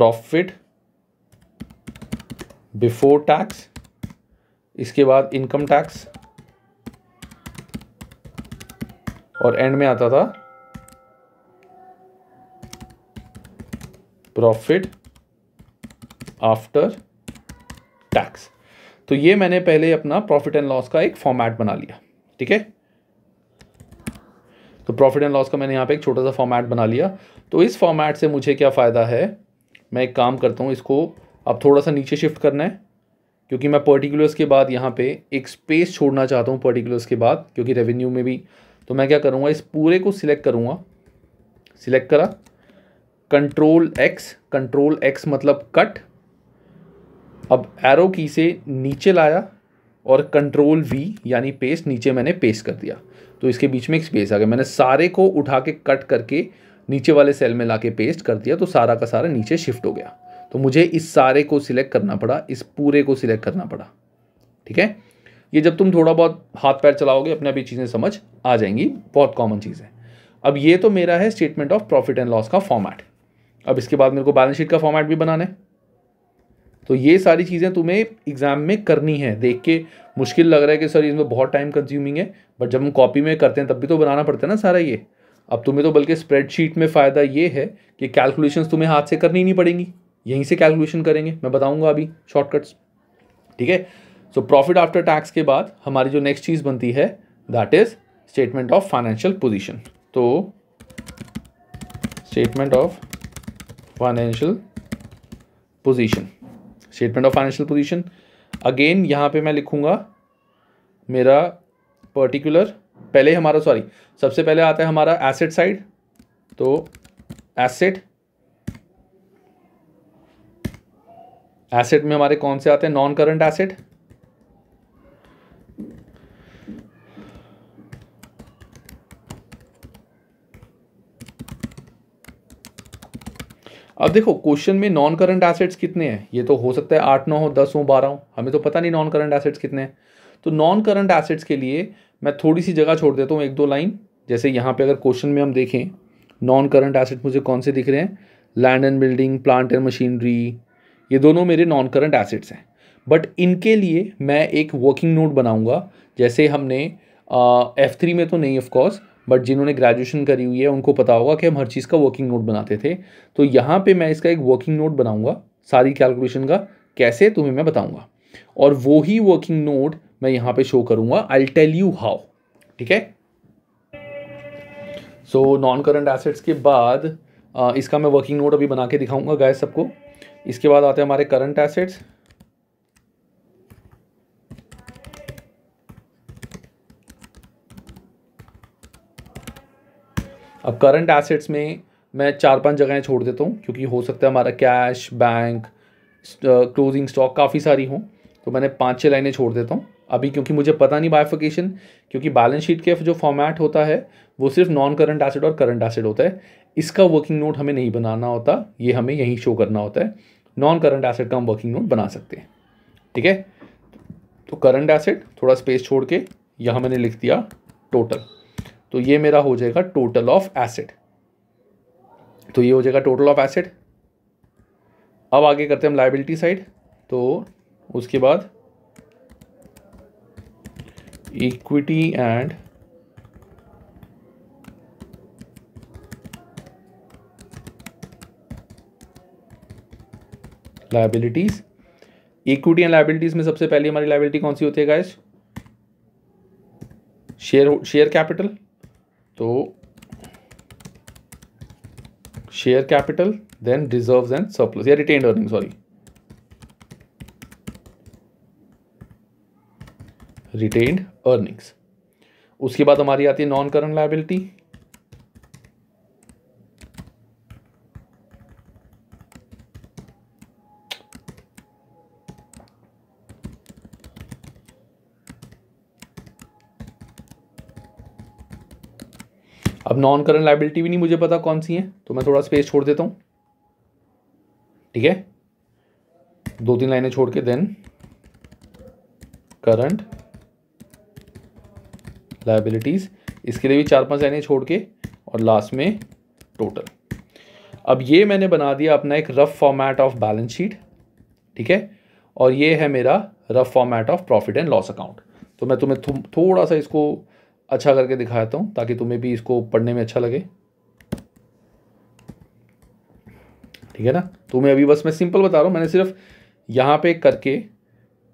प्रॉफिट बिफोर टैक्स इसके बाद इनकम टैक्स और एंड में आता था प्रॉफिट आफ्टर टैक्स तो ये मैंने पहले अपना प्रॉफिट एंड लॉस का एक फॉर्मेट बना लिया ठीक है तो प्रॉफिट एंड लॉस का मैंने यहां पे एक छोटा सा फॉर्मेट बना लिया तो इस फॉर्मेट से मुझे क्या फ़ायदा है मैं एक काम करता हूँ इसको अब थोड़ा सा नीचे शिफ्ट करना है क्योंकि मैं पर्टिकुलर्स के बाद यहाँ पे एक स्पेस छोड़ना चाहता हूँ पर्टिकुलर्स के बाद क्योंकि रेवेन्यू में भी तो मैं क्या करूँगा इस पूरे को सिलेक्ट करूँगा सिलेक्ट करा कंट्रोल एक्स कंट्रोल एक्स मतलब कट अब एरो की से नीचे लाया और कंट्रोल वी यानी पेस्ट नीचे मैंने पेस्ट कर दिया तो इसके बीच में एक स्पेस आ गया मैंने सारे को उठा के कट करके नीचे वाले सेल में ला पेस्ट कर दिया तो सारा का सारा नीचे शिफ्ट हो गया तो मुझे इस सारे को सिलेक्ट करना पड़ा इस पूरे को सिलेक्ट करना पड़ा ठीक है ये जब तुम थोड़ा बहुत हाथ पैर चलाओगे अपने आप ये चीज़ें समझ आ जाएंगी बहुत कॉमन चीज़ है अब ये तो मेरा है statement of profit and loss का फॉर्मेट अब इसके बाद मेरे को बैलेंस शीट का फॉर्मेट भी बनाना है तो ये सारी चीज़ें तुम्हें एग्ज़ाम में करनी है देख के मुश्किल लग रहा है कि सर इसमें तो बहुत टाइम कंज्यूमिंग है बट जब हम कॉपी में करते हैं तब भी तो बनाना पड़ता है ना सारा ये अब तुम्हें तो बल्कि स्प्रेडशीट में फ़ायदा ये है कि कैलकुलेशंस तुम्हें हाथ से करनी नहीं पड़ेंगी यहीं से कैलकुलेशन करेंगे मैं बताऊंगा अभी शॉर्टकट्स ठीक है सो प्रॉफिट आफ्टर टैक्स के बाद हमारी जो नेक्स्ट चीज़ बनती है that is statement of financial position तो statement of financial position statement of financial position again यहाँ पे मैं लिखूँगा मेरा पर्टिकुलर पहले हमारा सॉरी सबसे पहले आता है हमारा एसेट साइड तो एसेट एसेट में हमारे कौन से आते हैं नॉन करंट एसेट अब देखो क्वेश्चन में नॉन करंट एसेट्स कितने हैं ये तो हो सकता है आठ नौ हो दस हो बारह हो हमें तो पता नहीं नॉन करंट एसेट्स कितने हैं तो नॉन करंट एसेट्स के लिए मैं थोड़ी सी जगह छोड़ देता हूँ एक दो लाइन जैसे यहाँ पे अगर क्वेश्चन में हम देखें नॉन करंट एसेट मुझे कौन से दिख रहे हैं land and building plant and machinery ये दोनों मेरे नॉन करंट एसेट्स हैं बट इनके लिए मैं एक वर्किंग नोट बनाऊँगा जैसे हमने एफ़ थ्री में तो नहीं ऑफकोर्स बट जिन्होंने ग्रेजुएशन करी हुई है उनको पता होगा कि हम हर चीज़ का वर्किंग नोट बनाते थे तो यहाँ पे मैं इसका एक वर्किंग नोट बनाऊँगा सारी कैलकुलेशन का कैसे तुम्हें मैं बताऊँगा और वो ही वर्किंग नोट मैं यहाँ पे शो करूंगा आई टेल यू हाउ ठीक है सो नॉन करंट एसेट्स के बाद uh, इसका मैं वर्किंग नोट अभी बना के दिखाऊंगा गाय सबको इसके बाद आते हैं हमारे करंट एसेट्स अब करंट एसेट्स में मैं चार पांच जगहें छोड़ देता हूँ क्योंकि हो सकता है हमारा कैश बैंक क्लोजिंग स्टॉक काफ़ी सारी हो तो मैंने पांच छः लाइनें छोड़ देता हूँ अभी क्योंकि मुझे पता नहीं बाइफिकेशन क्योंकि बैलेंस शीट के जो फॉर्मेट होता है वो सिर्फ नॉन करंट एसिड और करंट एसिड होता है इसका वर्किंग नोट हमें नहीं बनाना होता ये हमें यहीं शो करना होता है नॉन करंट एसिड का हम वर्किंग नोट बना सकते हैं ठीक है तो करंट एसिड थोड़ा स्पेस छोड़ के यहाँ मैंने लिख दिया टोटल तो ये मेरा हो जाएगा टोटल ऑफ एसिड तो ये हो जाएगा टोटल ऑफ एसिड अब आगे करते हैं हम लाइबिलिटी साइड तो उसके बाद equity and liabilities equity and liabilities में सबसे पहले हमारी लाइबिलिटी कौन सी होती है गाइस शेयर शेयर कैपिटल तो share capital then reserves and surplus या retained earning sorry retained earnings उसके बाद हमारी आती है नॉन करंट लाइबिलिटी अब नॉन करंट लाइबिलिटी भी नहीं मुझे पता कौन सी है तो मैं थोड़ा स्पेस छोड़ देता हूं ठीक है दो तीन लाइनें छोड़ के देन करंट लाइबिलिटीज़ इसके लिए भी चार पांच लाइनें छोड़ के और लास्ट में टोटल अब ये मैंने बना दिया अपना एक rough format of balance sheet ठीक है और ये है मेरा rough format of profit and loss account तो मैं तुम्हें थो, थोड़ा सा इसको अच्छा करके दिखाता हूँ ताकि तुम्हें भी इसको पढ़ने में अच्छा लगे ठीक है ना तो मैं अभी बस मैं सिंपल बता रहा हूँ मैंने सिर्फ यहाँ पे करके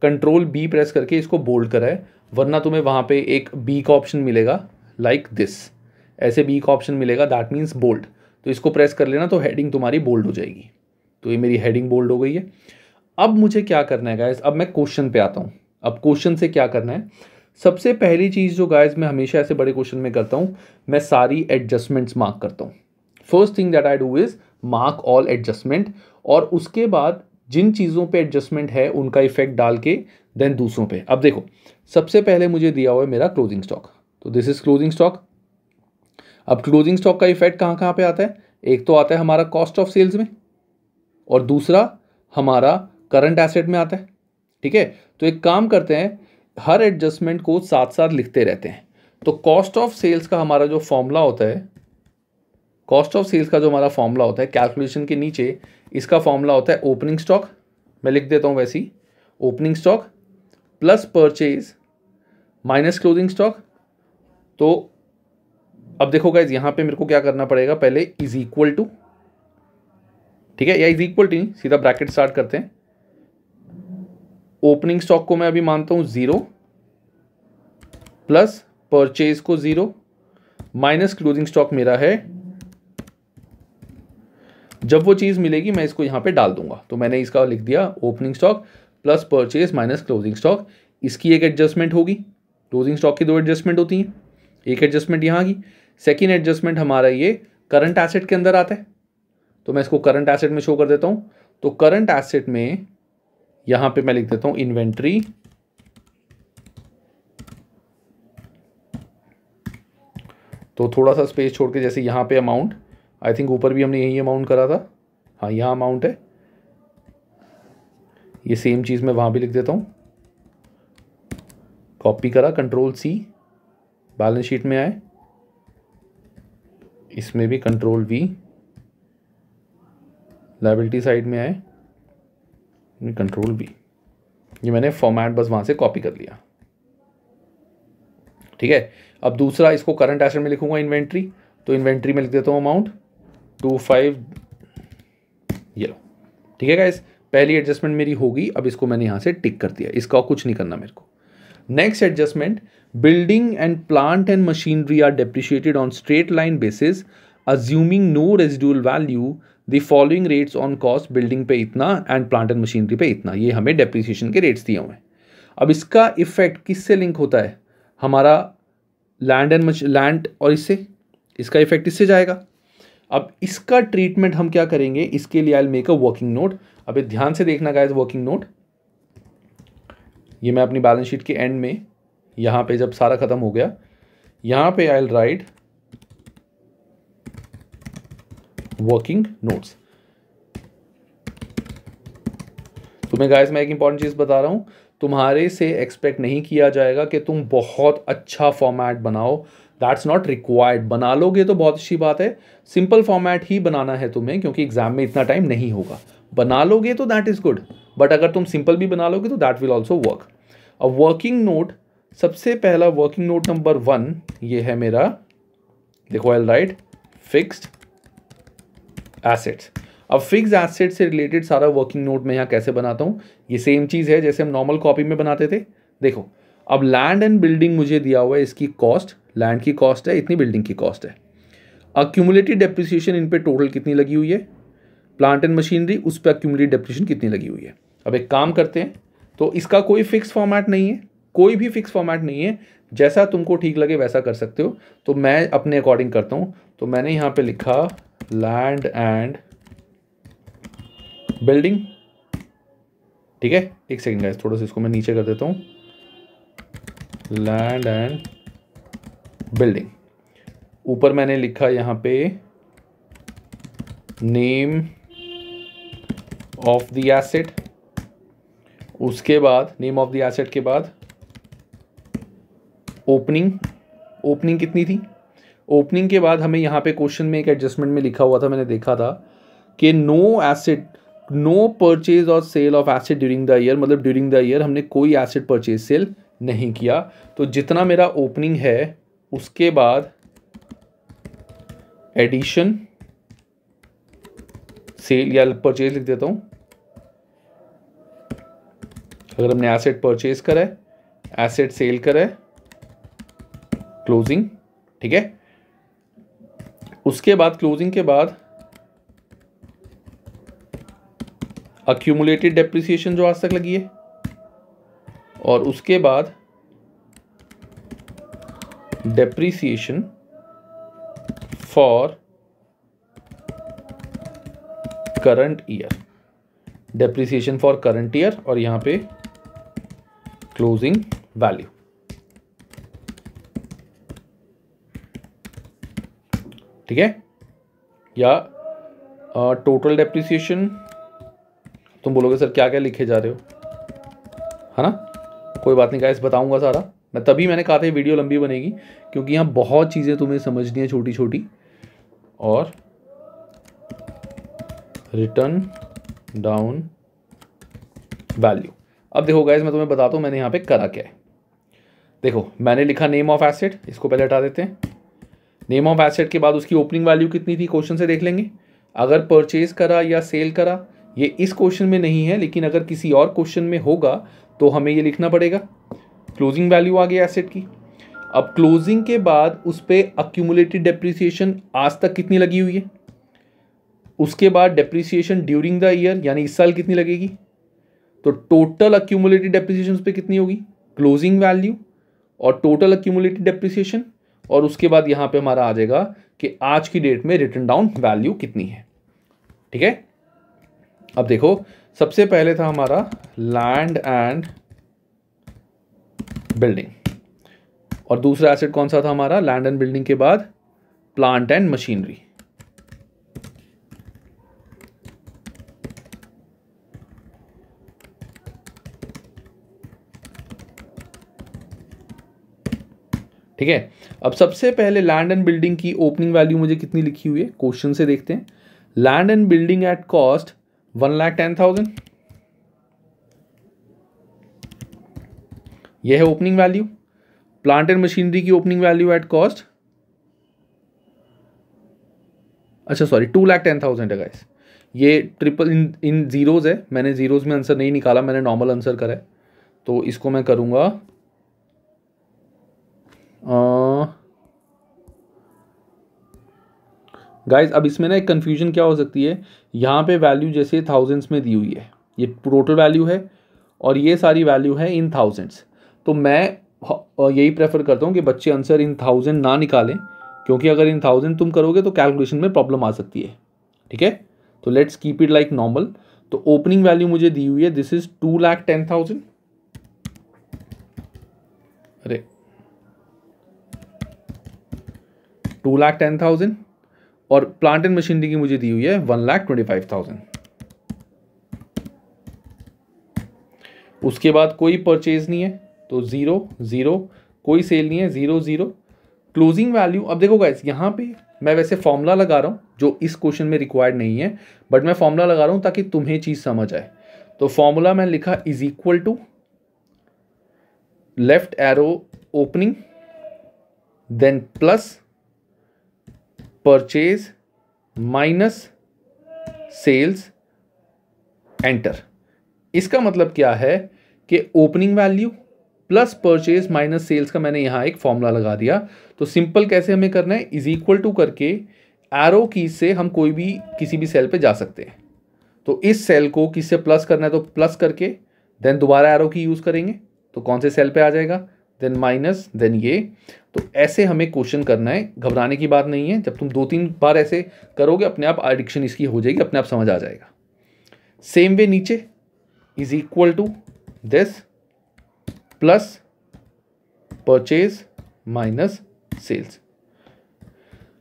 कंट्रोल बी प्रेस करके इसको बोल्ड करा है वरना तुम्हें वहाँ पे एक बी का ऑप्शन मिलेगा लाइक दिस ऐसे बी का ऑप्शन मिलेगा दैट मीन्स बोल्ड तो इसको प्रेस कर लेना तो हेडिंग तुम्हारी बोल्ड हो जाएगी तो ये मेरी हेडिंग बोल्ड हो गई है अब मुझे क्या करना है गायस अब मैं क्वेश्चन पे आता हूँ अब क्वेश्चन से क्या करना है सबसे पहली चीज़ जो गायस मैं हमेशा ऐसे बड़े क्वेश्चन में करता हूँ मैं सारी एडजस्टमेंट्स मार्क करता हूँ first thing that I do is mark all adjustment और उसके बाद जिन चीज़ों पे एडजस्टमेंट है उनका इफेक्ट डाल के देन दूसरों पे अब देखो सबसे पहले मुझे दिया हुआ है मेरा क्लोजिंग स्टॉक तो दिस इज क्लोजिंग स्टॉक अब क्लोजिंग स्टॉक का इफेक्ट कहाँ कहाँ पे आता है एक तो आता है हमारा कॉस्ट ऑफ सेल्स में और दूसरा हमारा करंट एसेट में आता है ठीक है तो एक काम करते हैं हर एडजस्टमेंट को साथ साथ लिखते रहते हैं तो कॉस्ट ऑफ सेल्स का हमारा जो फॉर्मूला होता है कॉस्ट ऑफ सेल्स का जो हमारा फॉर्मूला होता है कैलकुलेशन के नीचे इसका फॉर्मूला होता है ओपनिंग स्टॉक मैं लिख देता हूँ वैसी opening stock plus purchase minus closing stock तो अब देखो गाइज यहां पे मेरे को क्या करना पड़ेगा पहले इज इक्वल टू ठीक है या इज इक्वल टू नहीं सीधा ब्रैकेट स्टार्ट करते हैं ओपनिंग स्टॉक को मैं अभी मानता हूं ज़ीरो प्लस परचेज को ज़ीरो माइनस क्लोजिंग स्टॉक मेरा है जब वो चीज़ मिलेगी मैं इसको यहां पे डाल दूंगा तो मैंने इसका लिख दिया opening stock plus purchase minus closing stock इसकी एक एडजस्टमेंट होगी क्लोजिंग स्टॉक की दो एडजस्टमेंट होती हैं एक एडजस्टमेंट यहाँ की सेकेंड एडजस्टमेंट हमारा ये करंट एसेट के अंदर आता है तो मैं इसको करंट एसेट में शो कर देता हूँ तो करंट एसेट में यहाँ पे मैं लिख देता हूँ इन्वेंट्री तो थोड़ा सा स्पेस छोड़ के जैसे यहाँ पे अमाउंट आई थिंक ऊपर भी हमने यही अमाउंट करा था हाँ यहाँ अमाउंट है ये सेम चीज़ मैं वहाँ भी लिख देता हूँ कॉपी करा कंट्रोल सी बैलेंस शीट में आए इसमें भी कंट्रोल वी लाइबिलिटी साइड में आए कंट्रोल वी ये मैंने फॉर्मेट बस वहाँ से कॉपी कर लिया ठीक है अब दूसरा इसको करंट एसेट में लिखूंगा इन्वेंट्री तो इन्वेंट्री में लिख देता हूँ अमाउंट टू फाइव ये ठीक है गाइस पहली एडजस्टमेंट मेरी होगी अब इसको मैंने यहाँ से टिक कर दिया इसका कुछ नहीं करना मेरे को next adjustment building and plant and machinery are depreciated on straight line basis assuming no residual value the following rates on cost building पे इतना एंड प्लांट एंड मशीनरी पे इतना ये हमें डेप्रिसिएशन के रेट्स दिए हुए हैं अब इसका इफेक्ट किससे लिंक होता है हमारा लैंड एंड लैंड और इससे इसका इफेक्ट इससे जाएगा अब इसका ट्रीटमेंट हम क्या करेंगे इसके लिए I make a working note अभी ध्यान से देखना गाइज वर्किंग नोट ये मैं अपनी बैलेंस शीट के एंड में यहाँ पे जब सारा ख़त्म हो गया यहाँ पे आई राइट वर्किंग नोट्स तुम्हें गाइज मैं एक इंपॉर्टेंट चीज़ बता रहा हूँ तुम्हारे से एक्सपेक्ट नहीं किया जाएगा कि तुम बहुत अच्छा फॉर्मेट बनाओ दैट्स नॉट रिक्वायर्ड बना लोगे तो बहुत अच्छी बात है सिंपल फॉर्मेट ही बनाना है तुम्हें क्योंकि एग्जाम में इतना टाइम नहीं होगा बना लोगे तो दैट इज़ गुड बट अगर तुम सिंपल भी बना लोगे तो दैट विल ऑल्सो वर्क अब वर्किंग नोट सबसे पहला वर्किंग नोट नंबर वन ये है मेरा देखो आई राइट फिक्स्ड एसेट्स अब फिक्स एसेट से रिलेटेड सारा वर्किंग नोट मैं यहाँ कैसे बनाता हूँ ये सेम चीज़ है जैसे हम नॉर्मल कॉपी में बनाते थे देखो अब लैंड एंड बिल्डिंग मुझे दिया हुआ है इसकी कॉस्ट लैंड की कॉस्ट है इतनी बिल्डिंग की कॉस्ट है अक्यूमुलेटिव डेप्रिसिएशन इन पर टोटल कितनी लगी हुई है प्लांट एंड मशीनरी उस पर अक्यूमली डेप्रिशन कितनी लगी हुई है अब एक काम करते हैं तो इसका कोई फिक्स फॉर्मेट नहीं है कोई भी फिक्स फॉर्मेट नहीं है जैसा तुमको ठीक लगे वैसा कर सकते हो तो मैं अपने अकॉर्डिंग करता हूँ तो मैंने यहाँ पे लिखा लैंड एंड बिल्डिंग ठीक है एक सेकेंड गाइस थोड़ा सा इसको मैं नीचे कर देता हूँ लैंड एंड बिल्डिंग ऊपर मैंने लिखा यहाँ पे नेम ऑफ द एसेट उसके बाद नेम ऑफ द एसेट के बाद ओपनिंग ओपनिंग कितनी थी ओपनिंग के बाद हमें यहाँ पे क्वेश्चन में एक एडजस्टमेंट में लिखा हुआ था मैंने देखा था कि नो एसेट नो परचेज और sale of asset during the year मतलब ड्यूरिंग द ईयर हमने कोई एसेट परचेज सेल नहीं किया तो जितना मेरा ओपनिंग है उसके बाद एडिशन सेल या परचेज लिख देता हूँ अगर हमने एसेट परचेज करा है एसेट सेल करा है क्लोजिंग ठीक है उसके बाद क्लोजिंग के बाद अक्यूमुलेटेड डेप्रिसिएशन जो आज तक लगी है और उसके बाद depreciation for current year depreciation for current year और यहां पे क्लोजिंग वैल्यू ठीक है या टोटल डेप्रिसिएशन तुम बोलोगे सर क्या क्या लिखे जा रहे हो है ना कोई बात नहीं गाइस बताऊंगा सारा मैं तभी मैंने कहा था वीडियो लंबी बनेगी क्योंकि यहां बहुत चीज़ें तुम्हें समझनी है छोटी छोटी और रिटर्न डाउन वैल्यू अब देखो गाइज मैं तुम्हें बताता हूँ मैंने यहाँ पे करा क्या है देखो मैंने लिखा नेम ऑफ एसेट इसको पहले हटा देते हैं नेम ऑफ एसेट के बाद उसकी ओपनिंग वैल्यू कितनी थी क्वेश्चन से देख लेंगे अगर परचेज करा या सेल करा ये इस क्वेश्चन में नहीं है लेकिन अगर किसी और क्वेश्चन में होगा तो हमें ये लिखना पड़ेगा क्लोजिंग वैल्यू आ गई एसेट की अब क्लोजिंग के बाद उस पर अक्यूमुलेटेड डेप्रिसिएशन आज तक कितनी लगी हुई है उसके बाद डेप्रिसिएशन ड्यूरिंग द ईयर यानी इस साल कितनी लगेगी तो टोटल अक्यूमुलेटेड डेप्रिसिएशन पे कितनी होगी क्लोजिंग वैल्यू और टोटल अक्यूमुलेटेड डेप्रिसिएशन और उसके बाद यहाँ पे हमारा आ जाएगा कि आज की डेट में रिटर्न डाउन वैल्यू कितनी है ठीक है अब देखो सबसे पहले था हमारा लैंड एंड बिल्डिंग और दूसरा एसेट कौन सा था हमारा लैंड एंड बिल्डिंग के बाद प्लांट एंड मशीनरी ठीक है अब सबसे पहले लैंड एंड बिल्डिंग की ओपनिंग वैल्यू मुझे कितनी लिखी हुई है क्वेश्चन से देखते हैं land and building at cost one lakh ten thousand यह है opening value plant and machinery की ओपनिंग वैल्यू एट कॉस्ट अच्छा sorry two lakh ten thousand है गाइस ये ट्रिपल इन इन ज़ीरोज़ है मैंने ज़ीरोज़ में आंसर नहीं निकाला मैंने नॉर्मल आंसर करा है तो इसको मैं करूंगा गाइज अब इसमें ना एक कन्फ्यूजन क्या हो सकती है यहाँ पे वैल्यू जैसे थाउजेंड्स में दी हुई है ये टोटल वैल्यू है और ये सारी वैल्यू है इन थाउजेंड्स तो मैं यही प्रेफर करता हूँ कि बच्चे आंसर इन थाउजेंड ना निकालें क्योंकि अगर इन थाउजेंड तुम करोगे तो कैलकुलेशन में प्रॉब्लम आ सकती है ठीक है तो let's keep it like normal तो ओपनिंग वैल्यू मुझे दी हुई है this is two lakh ten thousand अरे टू लाख टेन थाउजेंड और प्लांट एंड मशीनरी की मुझे दी हुई है one lakh twenty five thousand उसके बाद कोई परचेज नहीं है तो ज़ीरो ज़ीरो कोई सेल नहीं है ज़ीरो ज़ीरो क्लोजिंग वैल्यू अब देखो गाइस यहाँ पे मैं वैसे फॉर्मूला लगा रहा हूँ जो इस क्वेश्चन में रिक्वायर्ड नहीं है बट मैं फॉर्मूला लगा रहा हूँ ताकि तुम्हें चीज़ समझ आए तो फॉर्मूला मैं लिखा is equal to left arrow opening then plus purchase minus sales enter इसका मतलब क्या है कि opening value plus purchase minus sales का मैंने यहाँ एक फॉर्मूला लगा दिया तो सिंपल कैसे हमें करना है इज इक्वल टू करके एरो की से हम कोई भी किसी भी सेल पे जा सकते हैं तो इस सेल को किससे प्लस करना है तो प्लस करके देन दोबारा एरो की यूज़ करेंगे तो कौन से सेल पे आ जाएगा देन माइनस देन ये तो ऐसे हमें क्वेश्चन करना है घबराने की बात नहीं है जब तुम दो तीन बार ऐसे करोगे अपने आप एडिक्शन इसकी हो जाएगी अपने आप समझ आ जाएगा सेम वे नीचे is equal to this plus purchase minus sales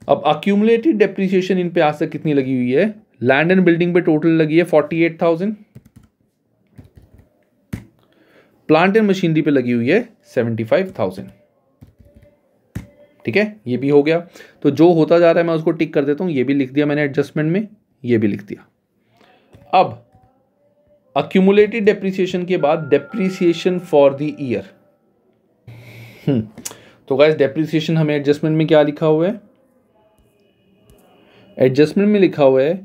अब अक्यूमुलेटेड डेप्रिसिएशन इन पे आज तक कितनी लगी हुई है लैंड एंड बिल्डिंग पे टोटल लगी है forty eight thousand plant and machinery पे लगी हुई है सेवेंटी फाइव थाउजेंड ठीक है ये भी हो गया तो जो होता जा रहा है मैं उसको टिक कर देता हूँ ये भी लिख दिया मैंने एडजस्टमेंट में ये भी लिख दिया अब अक्यूमुलेटेड डेप्रिसिएशन के बाद डेप्रिसिएशन फॉर द ईयर तो गाइस डेप्रिसिएशन हमें एडजस्टमेंट में क्या लिखा हुआ है एडजस्टमेंट में लिखा हुआ है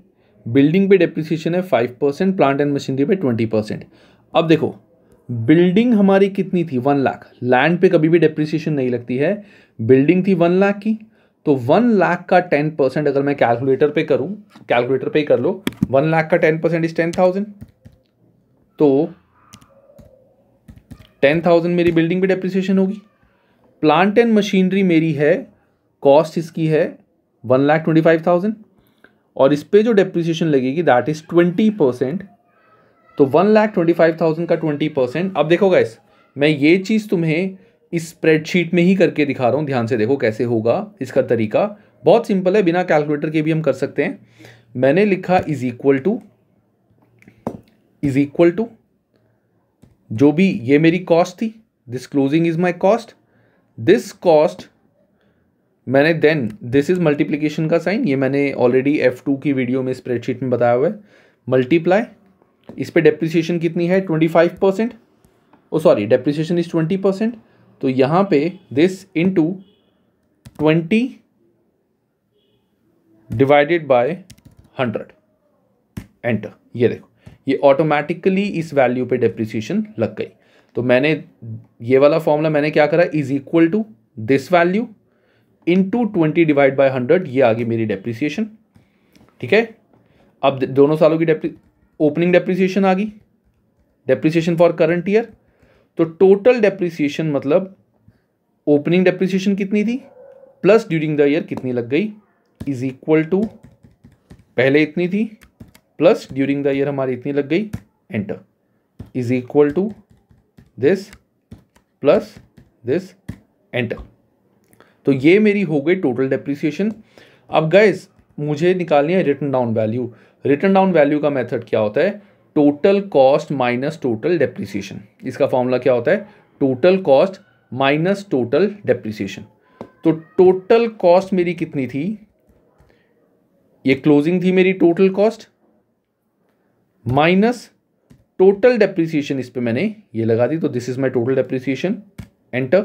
बिल्डिंग पे डेप्रिसिएशन है five percent plant and machinery पे ट्वेंटी परसेंट अब देखो बिल्डिंग हमारी कितनी थी वन लाख लैंड पे कभी भी डेप्रिसिएशन नहीं लगती है बिल्डिंग थी वन लाख की तो वन लाख का टेन परसेंट अगर मैं कैलकुलेटर पे करूं कैलकुलेटर पे ही कर लो वन लाख का ten percent is ten thousand तो टेन थाउजेंड मेरी बिल्डिंग पे डेप्रिसिएशन होगी प्लांट एंड मशीनरी मेरी है कॉस्ट इसकी है one lakh twenty five thousand और इस पर जो डेप्रिसिएशन लगेगी दैट इज़ ट्वेंटी परसेंट तो one lakh twenty five thousand का ट्वेंटी परसेंट अब देखो गाइस मैं ये चीज़ तुम्हें इस स्प्रेडशीट में ही करके दिखा रहा हूँ ध्यान से देखो कैसे होगा इसका तरीका बहुत सिंपल है बिना कैलकुलेटर के भी हम कर सकते हैं मैंने लिखा is equal to is equal to जो भी ये मेरी कॉस्ट थी this closing is my cost this cost मैंने देन दिस इज़ मल्टीप्लीकेशन का साइन ये मैंने ऑलरेडी एफ टू की वीडियो में स्प्रेडशीट में बताया हुआ है मल्टीप्लाई इस पर डेप्रिसिएशन कितनी है twenty five percent oh sorry depreciation is twenty percent तो यहां पे this into twenty divided by hundred enter ये देखो ये ऑटोमेटिकली इस वैल्यू पे डिप्रिसिएशन लग गई तो मैंने ये वाला फॉर्मूला मैंने क्या करा is equal to this value into twenty divide by hundred ये आ गई मेरी डेप्रिसिएशन ठीक है अब दोनों सालों की ओपनिंग डेप्रिसिएशन आ गई डेप्रिसिएशन फॉर करंट ईयर तो टोटल डेप्रिसिएशन मतलब ओपनिंग डेप्रिसिएशन कितनी थी प्लस ड्यूरिंग द ईयर कितनी लग गई इज इक्वल टू पहले इतनी थी प्लस ड्यूरिंग द ईयर हमारी इतनी लग गई enter is equal to this plus this enter तो ये मेरी हो गई टोटल डेप्रिसिएशन अब गैस मुझे निकालनी है written down value written down value का मेथड क्या होता है total cost minus total depreciation इसका फॉर्मूला क्या होता है total cost minus total depreciation तो टोटल कॉस्ट मेरी कितनी थी ये क्लोजिंग थी मेरी total cost minus total depreciation इस पर मैंने ये लगा दी तो this is my total depreciation enter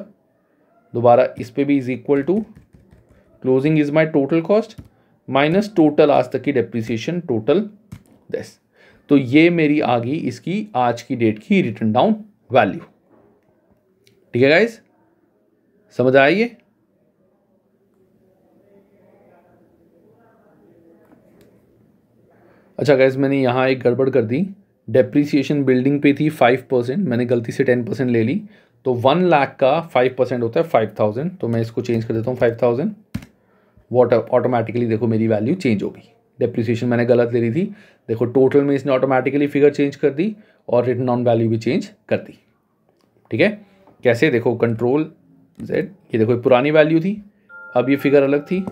दोबारा इस पर भी is equal to closing is my total cost minus total आज तक की डेप्रिसिएशन टोटल दस तो ये मेरी आ गई इसकी आज की डेट की रिटर्न डाउन वैल्यू ठीक है गाइज समझ आइए अच्छा गाइज मैंने यहाँ एक गड़बड़ कर दी डेप्रीसिएशन बिल्डिंग पे थी फाइव परसेंट मैंने गलती से टेन परसेंट ले ली तो वन लाख का फाइव परसेंट होता है फाइव थाउजेंड तो मैं इसको चेंज कर देता हूँ फाइव थाउजेंड वॉट ऑटोमेटिकली देखो मेरी वैल्यू चेंज होगी डेप्रिसिएशन मैंने गलत ले ली थी देखो टोटल में इसने ऑटोमेटिकली फिगर चेंज कर दी और रिटर्न ऑन वैल्यू भी चेंज कर दी ठीक है कैसे देखो कंट्रोल जेड ये देखो ये पुरानी वैल्यू थी अब ये फिगर अलग थी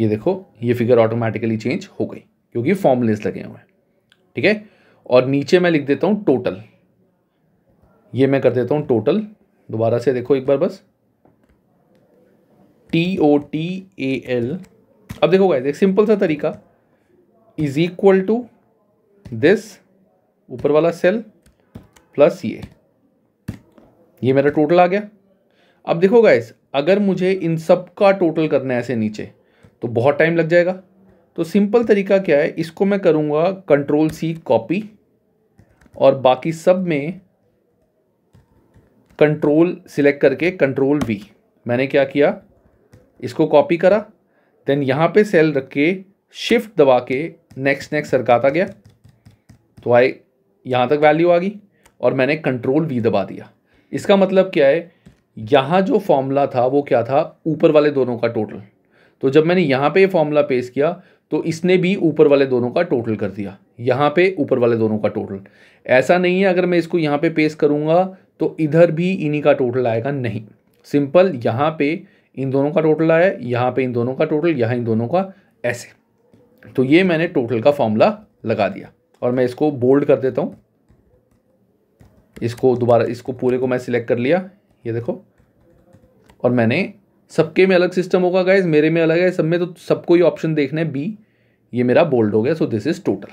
ये देखो ये फिगर ऑटोमेटिकली चेंज हो गई क्योंकि फॉर्मुलेस लगे हुए हैं ठीक है और नीचे मैं लिख देता हूँ टोटल ये मैं कर देता हूँ टोटल दोबारा से देखो एक बार बस T O T A L अब देखो गाइज एक सिंपल सा तरीका इज इक्वल टू दिस ऊपर वाला सेल प्लस ये ये मेरा टोटल आ गया अब देखो गाइज अगर मुझे इन सब का टोटल करना है ऐसे नीचे तो बहुत टाइम लग जाएगा तो सिंपल तरीका क्या है इसको मैं करूँगा कंट्रोल सी कॉपी और बाकी सब में कंट्रोल सिलेक्ट करके कंट्रोल वी मैंने क्या किया इसको कॉपी करा देन यहाँ पे सेल रख के शिफ्ट दबा के नेक्स्ट नेक्स्ट सरकाता गया तो आए यहाँ तक वैल्यू आ गई और मैंने कंट्रोल वी दबा दिया इसका मतलब क्या है यहाँ जो फॉर्मूला था वो क्या था ऊपर वाले दोनों का टोटल तो जब मैंने यहाँ पे ये फॉर्मूला पेश किया तो इसने भी ऊपर वाले दोनों का टोटल कर दिया यहाँ पे ऊपर वाले दोनों का टोटल ऐसा नहीं है अगर मैं इसको यहाँ पे पेश करूँगा तो इधर भी इन्हीं का टोटल आएगा नहीं सिंपल यहाँ पे इन दोनों का टोटल आया यहाँ पे इन दोनों का टोटल यहाँ इन दोनों का ऐसे तो ये मैंने टोटल का फॉर्मूला लगा दिया और मैं इसको बोल्ड कर देता हूँ इसको दोबारा इसको पूरे को मैं सिलेक्ट कर लिया ये देखो और मैंने सबके में अलग सिस्टम होगा गाइज मेरे में अलग है सब में तो सबको ये ऑप्शन देखना है बी ये मेरा बोल्ड हो गया सो दिस इज़ टोटल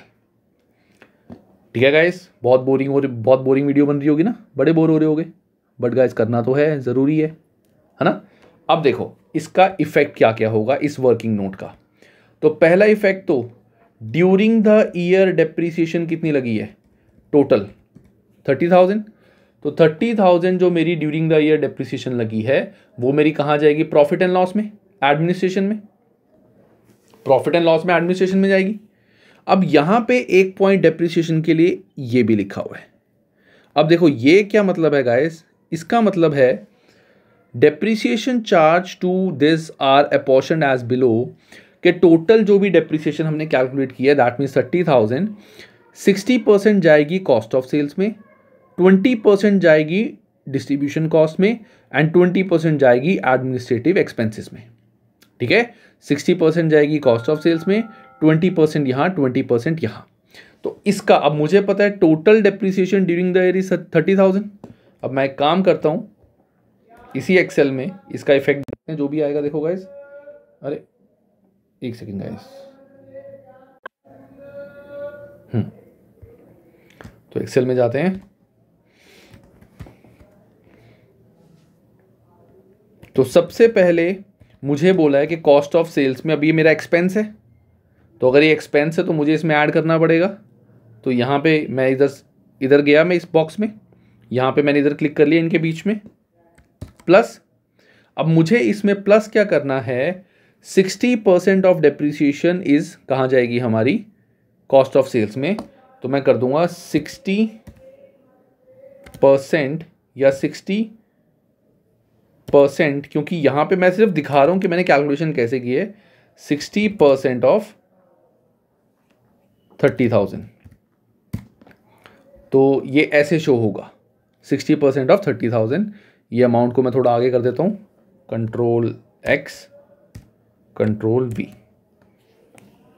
ठीक है गाइज बहुत बोरिंग हो रही बहुत बोरिंग वीडियो बन रही होगी ना बड़े बोर हो रहे होगे बट गाइज करना तो है ज़रूरी है है ना अब देखो इसका इफेक्ट क्या क्या होगा इस वर्किंग नोट का तो पहला इफेक्ट तो ड्यूरिंग द ईयर डेप्रिसिएशन कितनी लगी है टोटल थर्टी थाउजेंड तो थर्टी थाउजेंड जो मेरी ड्यूरिंग द ईयर डेप्रिसिएशन लगी है वो मेरी कहाँ जाएगी प्रॉफिट एंड लॉस में एडमिनिस्ट्रेशन में प्रॉफिट एंड लॉस में एडमिनिस्ट्रेशन में जाएगी अब यहाँ पे एक पॉइंट डेप्रिसिएशन के लिए ये भी लिखा हुआ है अब देखो ये क्या मतलब है गायस इसका मतलब है depreciation charge to this are apportion as below के टोटल जो भी डेप्रिसिएशन हमने कैलकुलेट किया that means thirty thousand sixty percent जाएगी कॉस्ट ऑफ सेल्स में ट्वेंटी परसेंट जाएगी डिस्ट्रीब्यूशन कॉस्ट में एंड ट्वेंटी परसेंट जाएगी एडमिनिस्ट्रेटिव एक्सपेंसिस में ठीक है सिक्सटी परसेंट जाएगी कॉस्ट ऑफ सेल्स में ट्वेंटी परसेंट यहाँ ट्वेंटी परसेंट यहाँ तो इसका अब मुझे पता है total depreciation during the year is thirty thousand अब मैं एक काम करता हूँ इसी एक्सेल में इसका इफेक्ट जो भी आएगा देखो गाइज अरे एक सेकेंड गाइज हम्म। तो एक्सेल में जाते हैं तो सबसे पहले मुझे बोला है कि कॉस्ट ऑफ सेल्स में अभी ये मेरा एक्सपेंस है तो अगर ये एक्सपेंस है तो मुझे इसमें ऐड करना पड़ेगा तो यहाँ पे मैं इधर इधर गया मैं इस बॉक्स में यहाँ पे मैंने इधर क्लिक कर लिया इनके बीच में प्लस अब मुझे इसमें प्लस क्या करना है sixty percent of depreciation is कहाँ जाएगी हमारी कॉस्ट ऑफ सेल्स में तो मैं कर दूंगा सिक्सटी परसेंट या सिक्सटी परसेंट क्योंकि यहाँ पे मैं सिर्फ दिखा रहा हूँ कि मैंने कैलकुलेशन कैसे की है sixty percent of thirty thousand तो ये ऐसे शो होगा sixty percent of thirty thousand ये अमाउंट को मैं थोड़ा आगे कर देता हूँ कंट्रोल एक्स कंट्रोल बी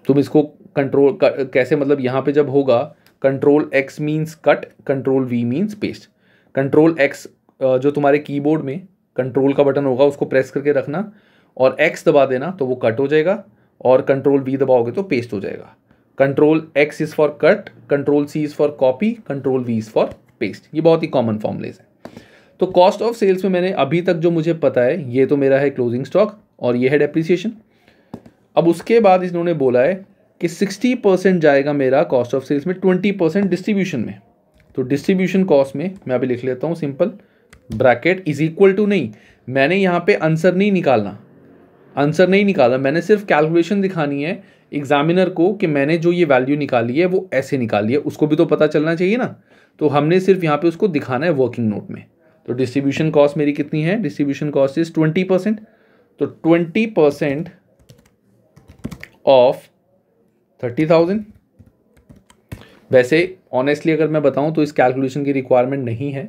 तुम इसको कंट्रोल कैसे मतलब यहाँ पे जब होगा control X means cut control V means paste control X जो तुम्हारे कीबोर्ड में कंट्रोल का बटन होगा उसको प्रेस करके रखना और एक्स दबा देना तो वो कट हो जाएगा और कंट्रोल वी दबाओगे तो पेस्ट हो जाएगा control X is for cut control C is for copy control V is for paste ये बहुत ही कॉमन फॉर्मलेज है तो कॉस्ट ऑफ सेल्स में मैंने अभी तक जो मुझे पता है ये तो मेरा है क्लोजिंग स्टॉक और ये है डेप्रिसिएशन अब उसके बाद इन्होंने बोला है कि सिक्सटी परसेंट जाएगा मेरा कॉस्ट ऑफ सेल्स में ट्वेंटी परसेंट डिस्ट्रीब्यूशन में तो डिस्ट्रीब्यूशन कॉस्ट में मैं अभी लिख लेता हूँ simple bracket is equal to नहीं मैंने यहाँ पे आंसर नहीं निकालना आंसर नहीं निकाला मैंने सिर्फ कैलकुलेशन दिखानी है एग्जामिनर को कि मैंने जो ये वैल्यू निकाली है वो ऐसे निकाली है उसको भी तो पता चलना चाहिए ना तो हमने सिर्फ यहाँ पे उसको दिखाना है वर्किंग नोट में तो डिस्ट्रीब्यूशन कॉस्ट मेरी कितनी है distribution cost is twenty percent तो twenty percent of thirty thousand वैसे ऑनेस्टली अगर मैं बताऊं तो इस कैलकुलेशन की रिक्वायरमेंट नहीं है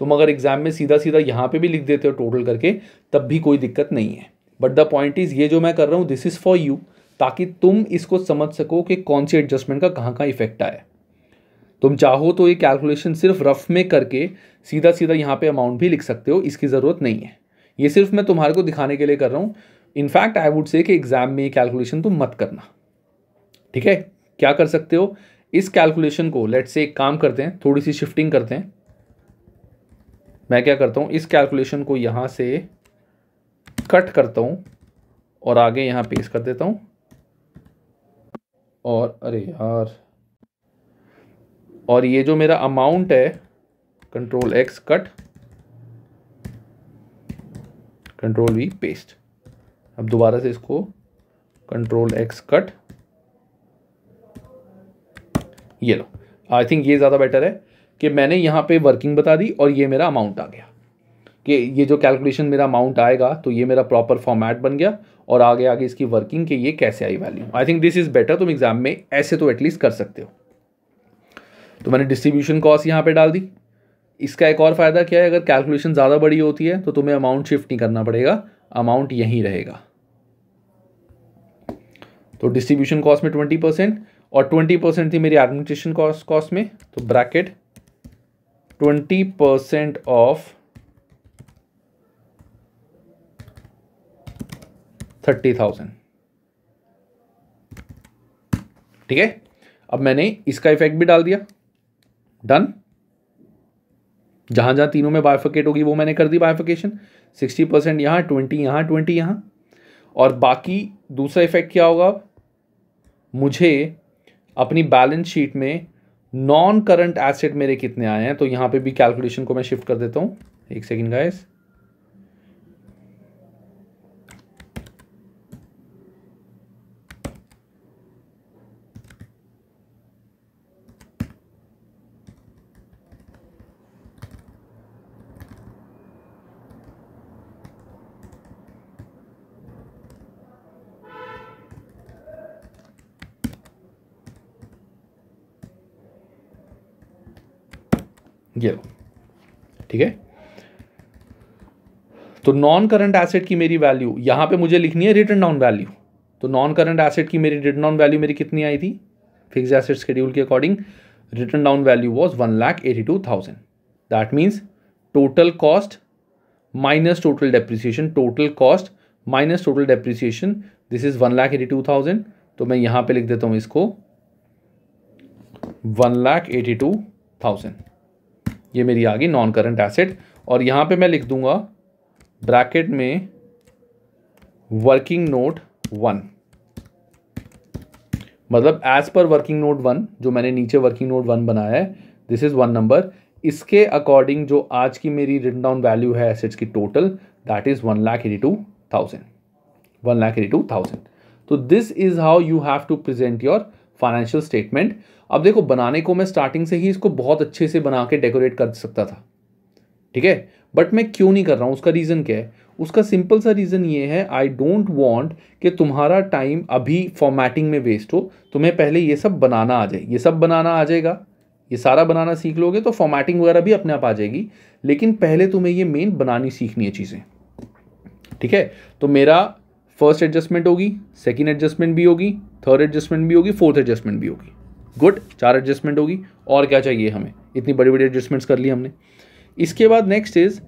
तुम तो अगर एग्जाम में सीधा सीधा यहाँ पे भी लिख देते हो टोटल करके तब भी कोई दिक्कत नहीं है बट द पॉइंट इज़ ये जो मैं कर रहा हूँ दिस इज़ फॉर यू ताकि तुम इसको समझ सको कि कौन सी एडजस्टमेंट का कहाँ कहाँ इफेक्ट आया तुम चाहो तो ये कैलकुलेशन सिर्फ रफ में करके सीधा सीधा यहाँ पे अमाउंट भी लिख सकते हो इसकी ज़रूरत नहीं है ये सिर्फ मैं तुम्हारे को दिखाने के लिए कर रहा हूँ इनफैक्ट आई वुड से कि एग्ज़ाम में ये कैलकुलेशन तुम मत करना ठीक है क्या कर सकते हो इस कैलकुलेशन को लेट से एक काम करते हैं थोड़ी सी शिफ्टिंग करते हैं मैं क्या करता हूँ इस कैलकुलेशन को यहाँ से कट करता हूँ और आगे यहाँ पेश कर देता हूँ और अरे यार और ये जो मेरा अमाउंट है control X cut control V paste अब दोबारा से इसको कंट्रोल एक्स कट ये लो आई थिंक ये ज़्यादा बेटर है कि मैंने यहाँ पे वर्किंग बता दी और ये मेरा अमाउंट आ गया कि ये जो कैलकुलेशन मेरा अमाउंट आएगा तो ये मेरा प्रॉपर फॉर्मेट बन गया और आगे आगे इसकी वर्किंग के ये कैसे आई value I think this is better तुम एग्जाम में ऐसे तो एटलीस्ट कर सकते हो तो मैंने डिस्ट्रीब्यूशन कॉस्ट यहाँ पे डाल दी इसका एक और फ़ायदा क्या है अगर कैलकुलेशन ज़्यादा बड़ी होती है तो तुम्हें अमाउंट शिफ्ट नहीं करना पड़ेगा अमाउंट यहीं रहेगा तो डिस्ट्रीब्यूशन कॉस्ट में ट्वेंटी परसेंट और ट्वेंटी परसेंट थी मेरी एडमिनिस्ट्रेशन कॉस्ट कॉस्ट में तो bracket twenty percent of thirty thousand ठीक है अब मैंने इसका इफेक्ट भी डाल दिया डन जहां जहां तीनों में बायफकेट होगी वो मैंने कर दी बायफकेशन सिक्सटी परसेंट यहां ट्वेंटी यहां ट्वेंटी यहां और बाकी दूसरा इफेक्ट क्या होगा मुझे अपनी बैलेंस शीट में नॉन करंट एसेट मेरे कितने आए हैं तो यहां पे भी कैलकुलेशन को मैं शिफ्ट कर देता हूं एक सेकेंड गाइस ये लो ठीक है तो नॉन करंट एसेट की मेरी वैल्यू यहां पे मुझे लिखनी है रिटर्न डाउन वैल्यू तो नॉन करंट एसेट की मेरी रिटर्न डाउन वैल्यू मेरी कितनी आई थी फिक्स एसेट स्कड्यूल के according written down value was one lakh eighty two thousand that means total cost minus total depreciation total cost minus total depreciation this is one lakh eighty two thousand तो मैं यहां पे लिख देता हूँ इसको one lakh eighty two thousand ये मेरी आ गई नॉन करंट एसेट और यहाँ पे मैं लिख दूंगा ब्रैकेट में वर्किंग नोट वन मतलब एज पर वर्किंग नोट वन जो मैंने नीचे वर्किंग नोट वन बनाया है दिस इज़ वन नंबर इसके अकॉर्डिंग जो आज की मेरी रिटन डाउन वैल्यू है एसेट्स की total that is one lakh eighty two thousand one lakh eighty two thousand तो this is how you have to present your financial statement अब देखो बनाने को मैं स्टार्टिंग से ही इसको बहुत अच्छे से बना के डेकोरेट कर सकता था ठीक है बट मैं क्यों नहीं कर रहा हूँ उसका रीज़न क्या है उसका सिंपल सा रीज़न ये है आई डोंट वॉन्ट कि तुम्हारा टाइम अभी फॉर्मेटिंग में वेस्ट हो तुम्हें तो पहले ये सब बनाना आ जाए ये सब बनाना आ जाएगा ये सारा बनाना सीख लोगे तो फॉर्मेटिंग वगैरह भी अपने आप आ जाएगी लेकिन पहले तुम्हें ये मेन बनानी सीखनी है चीज़ें ठीक है तो मेरा फर्स्ट एडजस्टमेंट होगी सेकेंड एडजस्टमेंट भी होगी थर्ड एडजस्टमेंट भी होगी फोर्थ एडजस्टमेंट भी होगी गुड चार एडजस्टमेंट होगी और क्या चाहिए हमें इतनी बड़ी बड़ी एडजस्टमेंट्स कर ली हमने इसके बाद next is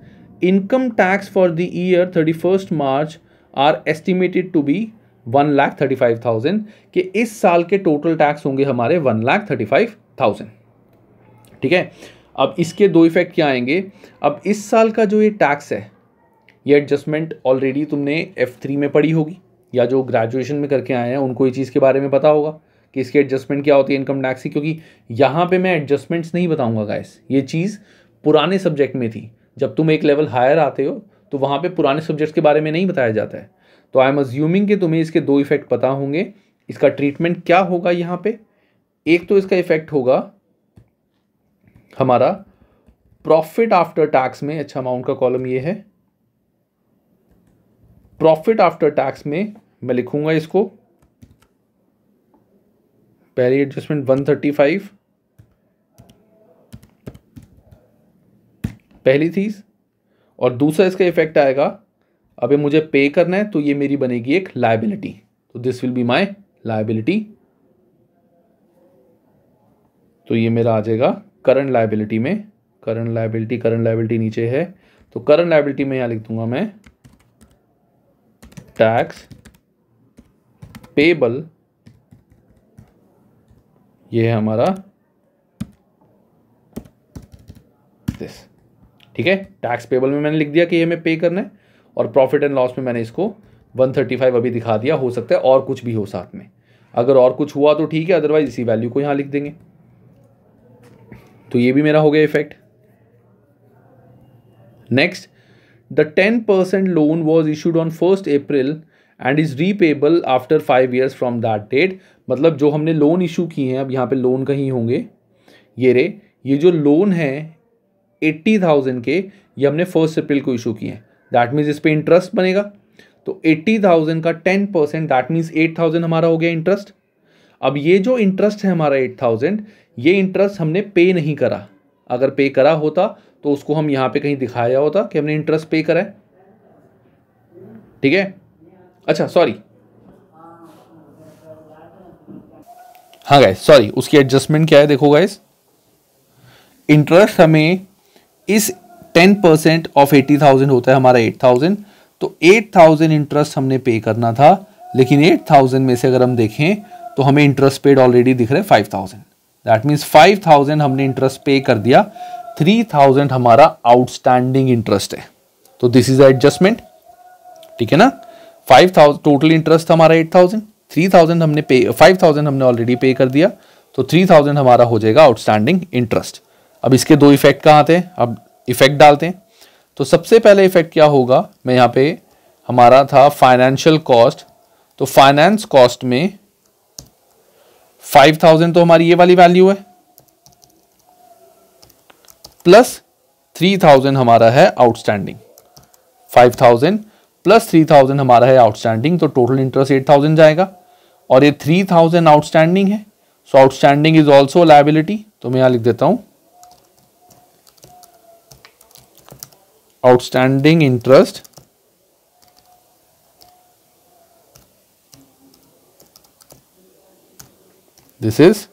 income tax for the year thirty first March are estimated to be one lakh thirty five thousand कि इस साल के टोटल टैक्स होंगे हमारे one lakh thirty five thousand ठीक है अब इसके दो इफेक्ट क्या आएंगे अब इस साल का जो ये टैक्स है ये एडजस्टमेंट ऑलरेडी तुमने एफ थ्री में पढ़ी होगी या जो ग्रेजुएशन में करके आए हैं उनको ये चीज़ के बारे में पता होगा कि इसके एडजस्टमेंट क्या होती है इनकम टैक्स की क्योंकि यहाँ पे मैं एडजस्टमेंट्स नहीं बताऊंगा गाइस ये चीज़ पुराने सब्जेक्ट में थी जब तुम एक लेवल हायर आते हो तो वहाँ पे पुराने सब्जेक्ट्स के बारे में नहीं बताया जाता है तो आई एम अज्यूमिंग कि तुम्हें इसके दो इफेक्ट पता होंगे इसका ट्रीटमेंट क्या होगा यहाँ पे एक तो इसका इफेक्ट होगा हमारा प्रॉफिट आफ्टर टैक्स में अच्छा अमाउंट का कॉलम ये है प्रॉफिट आफ्टर टैक्स में मैं लिखूंगा इसको पहली एडजस्टमेंट वन थर्टी फाइव पहली थी और दूसरा इसका इफेक्ट आएगा अबे मुझे पे करना है तो ये मेरी बनेगी एक लाइबिलिटी तो this will be my liability तो ये मेरा आ जाएगा करंट लाइबिलिटी में करंट लाइबिलिटी करंट लाइबिलिटी नीचे है तो करंट लाइबिलिटी में यहां लिख दूंगा मैं टैक्स पेबल ये है हमारा दिस ठीक है टैक्स पेबल में मैंने लिख दिया कि ये हमें पे करना है और प्रॉफिट एंड लॉस में मैंने इसको 135 अभी दिखा दिया हो सकता है और कुछ भी हो साथ में अगर और कुछ हुआ तो ठीक है अदरवाइज इसी वैल्यू को यहां लिख देंगे तो ये भी मेरा हो गया effect next the ten percent loan was issued on first April and is repayable after five years from that date मतलब जो हमने लोन इशू किए हैं अब यहाँ पे लोन कहीं होंगे ये रे ये जो लोन है एट्टी थाउजेंड के ये हमने फर्स्ट अप्रैल को इशू किए हैं दैट मीन्स इस पर इंटरेस्ट बनेगा तो एट्टी थाउजेंड का ten percent that means eight thousand हमारा हो गया इंटरेस्ट अब ये जो इंटरेस्ट है हमारा एट थाउजेंड ये इंटरेस्ट हमने पे नहीं करा अगर पे करा होता तो उसको हम यहाँ पे कहीं दिखाया होता कि हमने इंटरेस्ट पे करा है ठीक है अच्छा सॉरी हाँ गाइस सॉरी उसकी एडजस्टमेंट क्या है देखो गाइस इंटरेस्ट हमें इस ten percent of eighty thousand होता है हमारा एट थाउजेंड तो एट थाउजेंड इंटरेस्ट हमने पे करना था लेकिन एट थाउजेंड में से अगर हम देखें तो हमें इंटरेस्ट पेड ऑलरेडी दिख रहे five thousand that means five thousand हमने इंटरेस्ट पे कर दिया थ्री थाउजेंड हमारा आउटस्टैंडिंग इंटरेस्ट है तो दिस इज एडजस्टमेंट ठीक है ना फाइव थाउजेंड टोटल इंटरेस्ट हमारा एट थाउजेंड थ्री थाउजेंड हमने पे फाइव थाउजेंड हमने ऑलरेडी पे कर दिया तो थ्री थाउजेंड हमारा हो जाएगा आउटस्टैंडिंग इंटरेस्ट अब इसके दो इफेक्ट कहाँ आते हैं अब इफेक्ट डालते हैं तो सबसे पहले इफेक्ट क्या होगा मैं यहाँ पे हमारा था फाइनेंशियल कॉस्ट तो फाइनेंस कॉस्ट में फाइव थाउजेंड तो हमारी ये वाली वैल्यू है प्लस थ्री थाउजेंड हमारा है outstanding five thousand plus three thousand हमारा है आउटस्टैंडिंग तो टोटल इंटरेस्ट एट थाउजेंड जाएगा और ये थ्री थाउजेंड आउटस्टैंडिंग है so outstanding is also liability तो मैं यहां लिख देता हूं outstanding interest this is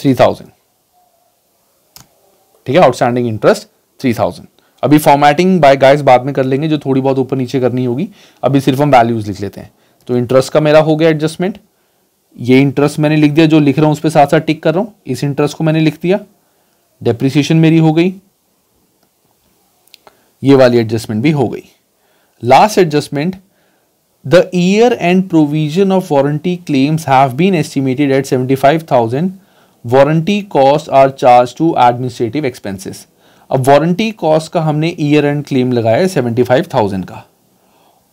three thousand ठीक है आउटस्टैंडिंग इंटरेस्ट थ्री थाउजेंड अभी फॉर्मेटिंग बाय गाइस बाद में कर लेंगे जो थोड़ी बहुत ऊपर नीचे करनी होगी अभी सिर्फ हम वैल्यूज लिख लेते हैं तो इंटरेस्ट का मेरा हो गया एडजस्टमेंट ये इंटरेस्ट मैंने लिख दिया जो लिख रहा हूँ उस पर साथ साथ टिक कर रहा हूँ इस इंटरेस्ट को मैंने लिख दिया डेप्रिसिएशन मेरी हो गई ये वाली एडजस्टमेंट भी हो गई last adjustment the year end provision of warranty claims have been estimated at seventy five thousand warranty cost are charge to administrative expenses अब वारंटी कॉस्ट का हमने ईयर एंड क्लेम लगाया सेवेंटी फाइव थाउजेंड का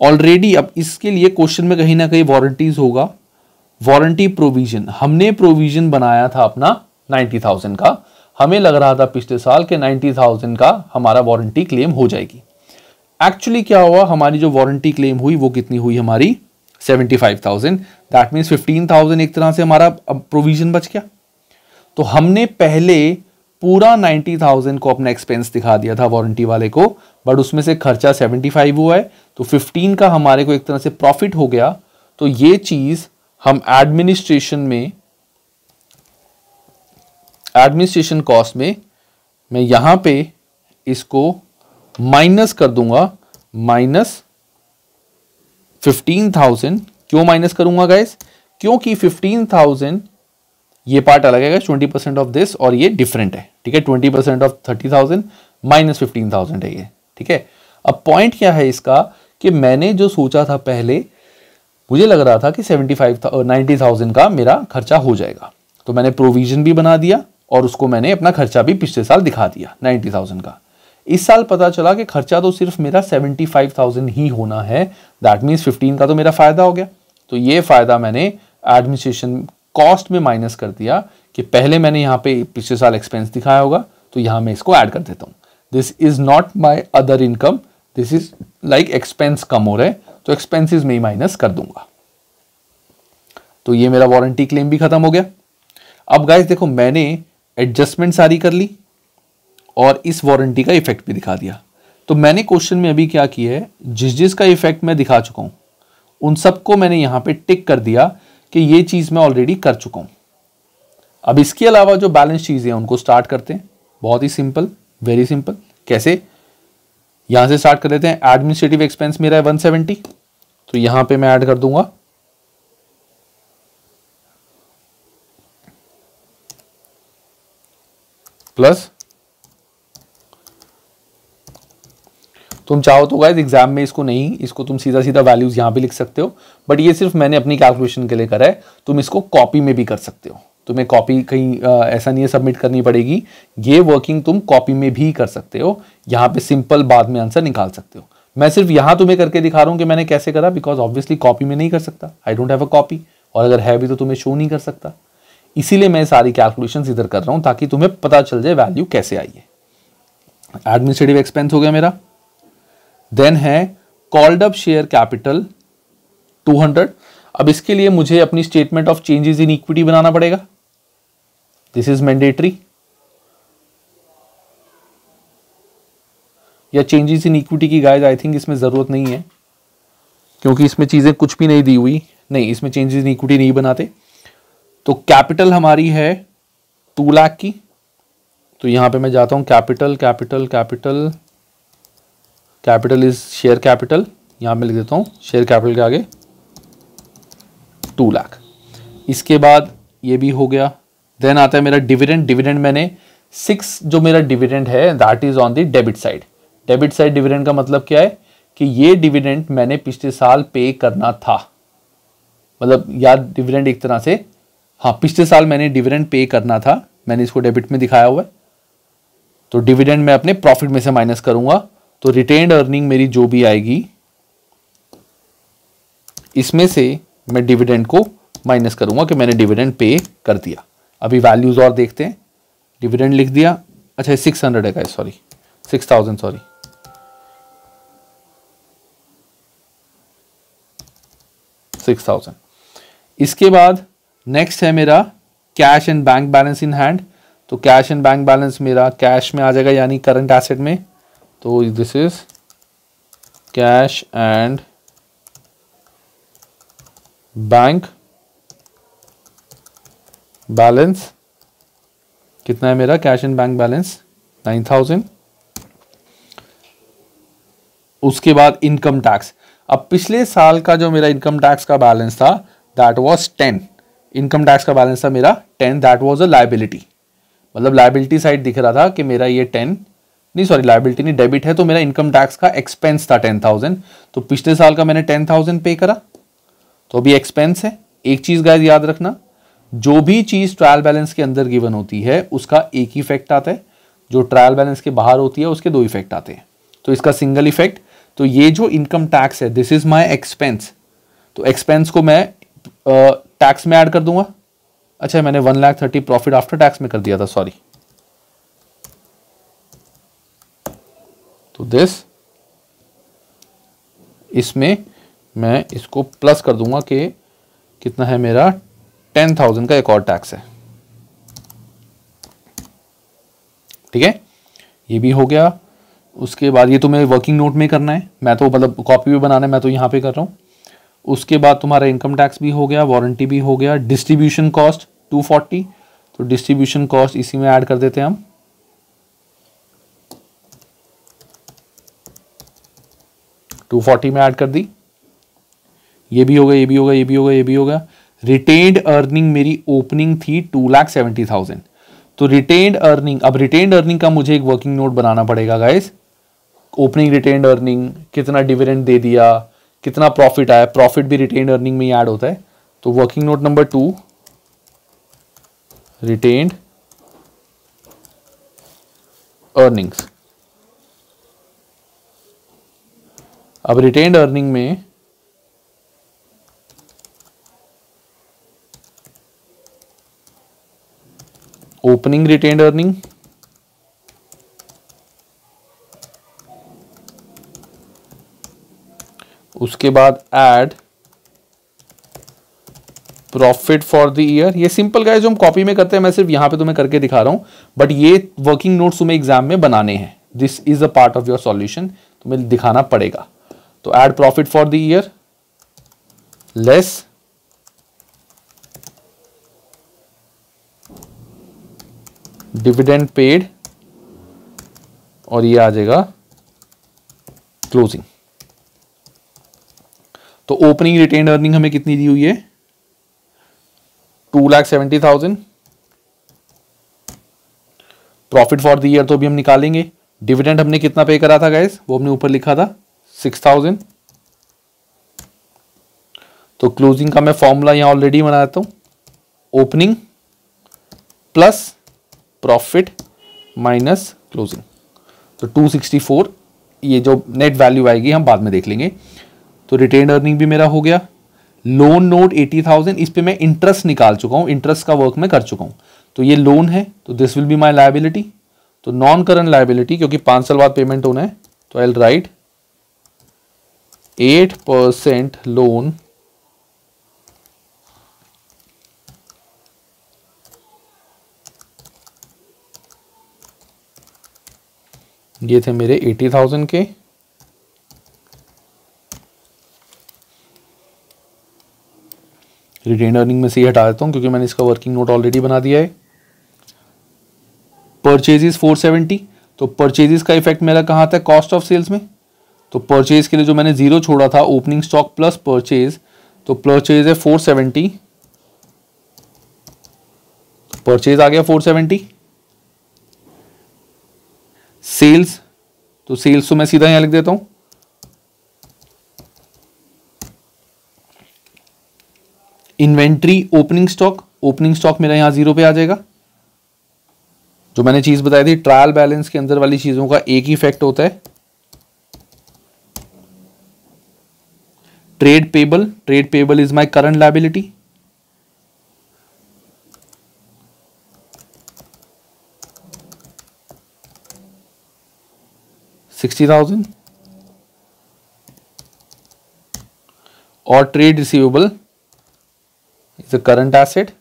already अब इसके लिए question में कहीं ना कहीं वारंटीज होगा वारंटी प्रोविजन हमने प्रोविजन बनाया था अपना नाइन्टी थाउजेंड का हमें लग रहा था पिछले साल के नाइन्टी थाउजेंड का हमारा वारंटी क्लेम हो जाएगी एक्चुअली क्या हुआ हमारी जो वारंटी क्लेम हुई वो कितनी हुई हमारी seventy five thousand that means fifteen thousand एक तरह से हमारा प्रोविजन बच गया तो हमने पहले पूरा नाइन्टी थाउजेंड को अपना एक्सपेंस दिखा दिया था वारंटी वाले को बट उसमें से खर्चा सेवेंटी फाइव हुआ है तो फिफ्टीन का हमारे को एक तरह से प्रॉफिट हो गया तो ये चीज़ हम एडमिनिस्ट्रेशन में एडमिनिस्ट्रेशन कॉस्ट में मैं यहां पे इसको माइनस कर दूंगा माइनस फिफ्टीन थाउजेंड क्यों माइनस करूंगा गाइस क्योंकि फिफ्टीन थाउजेंड ये पार्ट अलग है ट्वेंटी परसेंट ऑफ दिस और ये डिफरेंट है ठीक है twenty percent of thirty thousand minus fifteen thousand है ये ठीक है अब पॉइंट क्या है इसका कि मैंने जो सोचा था पहले मुझे लग रहा था कि सेवेंटी फाइव नाइन्टी थाउजेंड का मेरा खर्चा हो जाएगा तो मैंने प्रोविजन भी बना दिया और उसको मैंने अपना खर्चा भी पिछले साल दिखा दिया नाइन्टी थाउजेंड का इस साल पता चला कि खर्चा तो सिर्फ मेरा सेवेंटी फाइव थाउजेंड ही होना है दैट मीन्स फिफ्टीन का तो मेरा फ़ायदा हो गया तो ये फ़ायदा मैंने एडमिनिस्ट्रेशन कॉस्ट में माइनस कर दिया कि पहले मैंने यहाँ पे पिछले साल एक्सपेंस दिखाया होगा तो यहाँ मैं इसको ऐड कर देता हूँ this is not my other income this is like expense कम हो रहा है तो एक्सपेंसिस में ही माइनस कर दूंगा तो ये मेरा वारंटी क्लेम भी खत्म हो गया अब गाइस देखो मैंने एडजस्टमेंट सारी कर ली और इस वारंटी का इफेक्ट भी दिखा दिया तो मैंने क्वेश्चन में अभी क्या किया है जिस जिस का इफेक्ट मैं दिखा चुका हूं उन सबको मैंने यहां पे टिक कर दिया कि ये चीज़ मैं ऑलरेडी कर चुका हूं अब इसके अलावा जो बैलेंस चीज़ें हैं उनको स्टार्ट करते हैं बहुत ही सिंपल वेरी सिंपल कैसे यहां से स्टार्ट कर लेते हैं एडमिनिस्ट्रेटिव एक्सपेंस मेरा है सेवेंटी तो यहां पे मैं ऐड कर दूंगा प्लस तुम चाहो तो गाइज एग्जाम में इसको नहीं इसको तुम सीधा सीधा वैल्यूज यहां पे लिख सकते हो बट ये सिर्फ मैंने अपनी कैलकुलेशन के लिए करा है तुम इसको कॉपी में भी कर सकते हो तुम्हें कॉपी कहीं आ, ऐसा नहीं है सबमिट करनी पड़ेगी ये वर्किंग तुम कॉपी में भी कर सकते हो यहाँ पे सिंपल बाद में आंसर निकाल सकते हो मैं सिर्फ यहाँ तुम्हें करके दिखा रहा हूँ कि मैंने कैसे करा बिकॉज ऑब्वियसली कॉपी में नहीं कर सकता I don't have a copy और अगर है भी तो तुम्हें शो नहीं कर सकता इसीलिए मैं सारी कैलकुलेशन इधर कर रहा हूँ ताकि तुम्हें पता चल जाए वैल्यू कैसे आई है एडमिनिस्ट्रेटिव एक्सपेंस हो गया मेरा देन है कॉल्ड अप शेयर कैपिटल 200 अब इसके लिए मुझे अपनी statement of changes in equity बनाना पड़ेगा दिस इज मैंडेटरी या चेंजेस इन इक्विटी की गाइस आई थिंक इसमें ज़रूरत नहीं है क्योंकि इसमें चीज़ें कुछ भी नहीं दी हुई नहीं इसमें चेंजेस इन इक्विटी नहीं बनाते तो कैपिटल हमारी है टू लाख की तो यहां पे मैं जाता हूं capital capital capital capital is share capital यहां मैं लिख देता हूँ शेयर कैपिटल के आगे टू लाख इसके बाद ये भी हो गया देन आता है मेरा डिविडेंड डिविडेंड मैंने सिक्स जो मेरा डिविडेंड है that is on the debit side debit side dividend का मतलब क्या है कि ये डिविडेंड मैंने पिछले साल पे करना था मतलब या डिविडेंड एक तरह से हाँ पिछले साल मैंने डिविडेंड पे करना था मैंने इसको डेबिट में दिखाया हुआ है तो डिविडेंड मैं अपने प्रॉफिट में से माइनस करूंगा तो रिटेन्ड अर्निंग मेरी जो भी आएगी इसमें से मैं डिविडेंड को माइनस करूंगा कि मैंने डिविडेंड पे कर दिया अभी वैल्यूज़ और देखते हैं डिविडेंड लिख दिया अच्छा सिक्स हंड्रेड है sorry six thousand sorry six thousand इसके बाद नेक्स्ट है मेरा cash and bank balance in hand तो कैश एंड बैंक बैलेंस मेरा कैश में आ जाएगा यानी करंट एसेट में तो this is cash and bank balance कितना है मेरा cash and bank balance nine thousand उसके बाद इनकम टैक्स अब पिछले साल का जो मेरा इनकम टैक्स का बैलेंस था that was ten income tax का बैलेंस था मेरा ten that was a liability मतलब लाइबिलिटी साइड दिख रहा था कि मेरा ये टेन नहीं सॉरी लाइबिलिटी नहीं डेबिट है तो मेरा इनकम टैक्स का एक्सपेंस था टेन थाउजेंड तो पिछले साल का मैंने टेन थाउजेंड पे करा तो अभी एक्सपेंस है एक चीज़ गाय याद रखना जो भी चीज़ ट्रायल बैलेंस के अंदर गिवन होती है उसका एक इफेक्ट आता है जो ट्रायल बैलेंस के बाहर होती है उसके दो इफेक्ट आते हैं तो इसका सिंगल इफेक्ट तो ये जो इनकम टैक्स है दिस इज़ माई एक्सपेंस तो एक्सपेंस को मैं टैक्स में ऐड कर दूंगा अच्छा मैंने one lakh thirty profit after tax में कर दिया था सॉरी तो दिस इसमें मैं इसको प्लस कर दूंगा कि कितना है मेरा टेन थाउजेंड का एक और टैक्स है ठीक है ये भी हो गया उसके बाद ये तुम्हें वर्किंग नोट में करना है मैं तो मतलब कॉपी भी बनाना है मैं तो यहाँ पे कर रहा हूँ उसके बाद तुम्हारा इनकम टैक्स भी हो गया वारंटी भी हो गया डिस्ट्रीब्यूशन कॉस्ट टू फोर्टी तो डिस्ट्रीब्यूशन कॉस्ट इसी में ऐड कर देते हैं हम टू फोर्टी में ऐड कर दी ये भी होगा ये भी होगा ये भी होगा ये भी होगा रिटेन्ड अर्निंग मेरी ओपनिंग थी टू लाख सेवेंटी थाउजेंड तो रिटेन्ड अर्निंग अब रिटेन्ड अर्निंग का मुझे एक वर्किंग नोट बनाना पड़ेगा गाइस ओपनिंग रिटेन्ड अर्निंग कितना डिविडेंड दे दिया कितना प्रॉफिट आया प्रॉफिट भी रिटेन्ड अर्निंग में ही ऐड होता है तो working note number two retained earnings अब रिटेन्ड अर्निंग में ओपनिंग रिटेन अर्निंग उसके बाद add profit for the year ये सिंपल गाइस जो हम कॉपी में करते हैं मैं सिर्फ यहां पे तुम्हें करके दिखा रहा हूं बट ये वर्किंग नोट्स तुम्हें एग्जाम में बनाने हैं this is a part of your solution तुम्हें दिखाना पड़ेगा तो add profit for the year less dividend paid और ये आ जाएगा क्लोजिंग तो ओपनिंग रिटेन अर्निंग हमें कितनी दी हुई है two lakh seventy thousand profit for the year तो भी हम निकालेंगे डिविडेंड हमने कितना पे करा था गैस वो हमने ऊपर लिखा था सिक्स थाउजेंड तो क्लोजिंग का मैं फॉर्मूला यहां ऑलरेडी बना देता हूं opening plus profit minus closing तो 264 ये जो नेट वैल्यू आएगी हम बाद में देख लेंगे तो रिटेन अर्निंग भी मेरा हो गया लोन नोट 80,000 इस पर मैं इंटरेस्ट निकाल चुका हूँ इंटरेस्ट का वर्क मैं कर चुका हूँ तो ये लोन है तो this will be my liability तो नॉन करंट लाइबिलिटी क्योंकि पाँच साल बाद पेमेंट होना है तो I write eight percent loan ये थे मेरे एटी थाउजेंड के रिटेन अर्निंग में से ही हटा देता हूँ क्योंकि मैंने इसका वर्किंग नोट ऑलरेडी बना दिया है परचेजेस 470 तो परचेजेस का इफेक्ट मेरा कहाँ था कॉस्ट ऑफ सेल्स में तो परचेज के लिए जो मैंने जीरो छोड़ा था ओपनिंग स्टॉक प्लस परचेज तो परचेज है 470 परचेज आ गया 470 सेल्स तो सेल्स तो मैं सीधा यहां लिख देता हूं inventory opening stock opening stock मेरा यहां जीरो पे आ जाएगा जो मैंने चीज बताई थी ट्रायल बैलेंस के अंदर वाली चीजों का एक ही इफेक्ट होता है trade payable trade payable is my current liability 60,000 or trade receivable is a current asset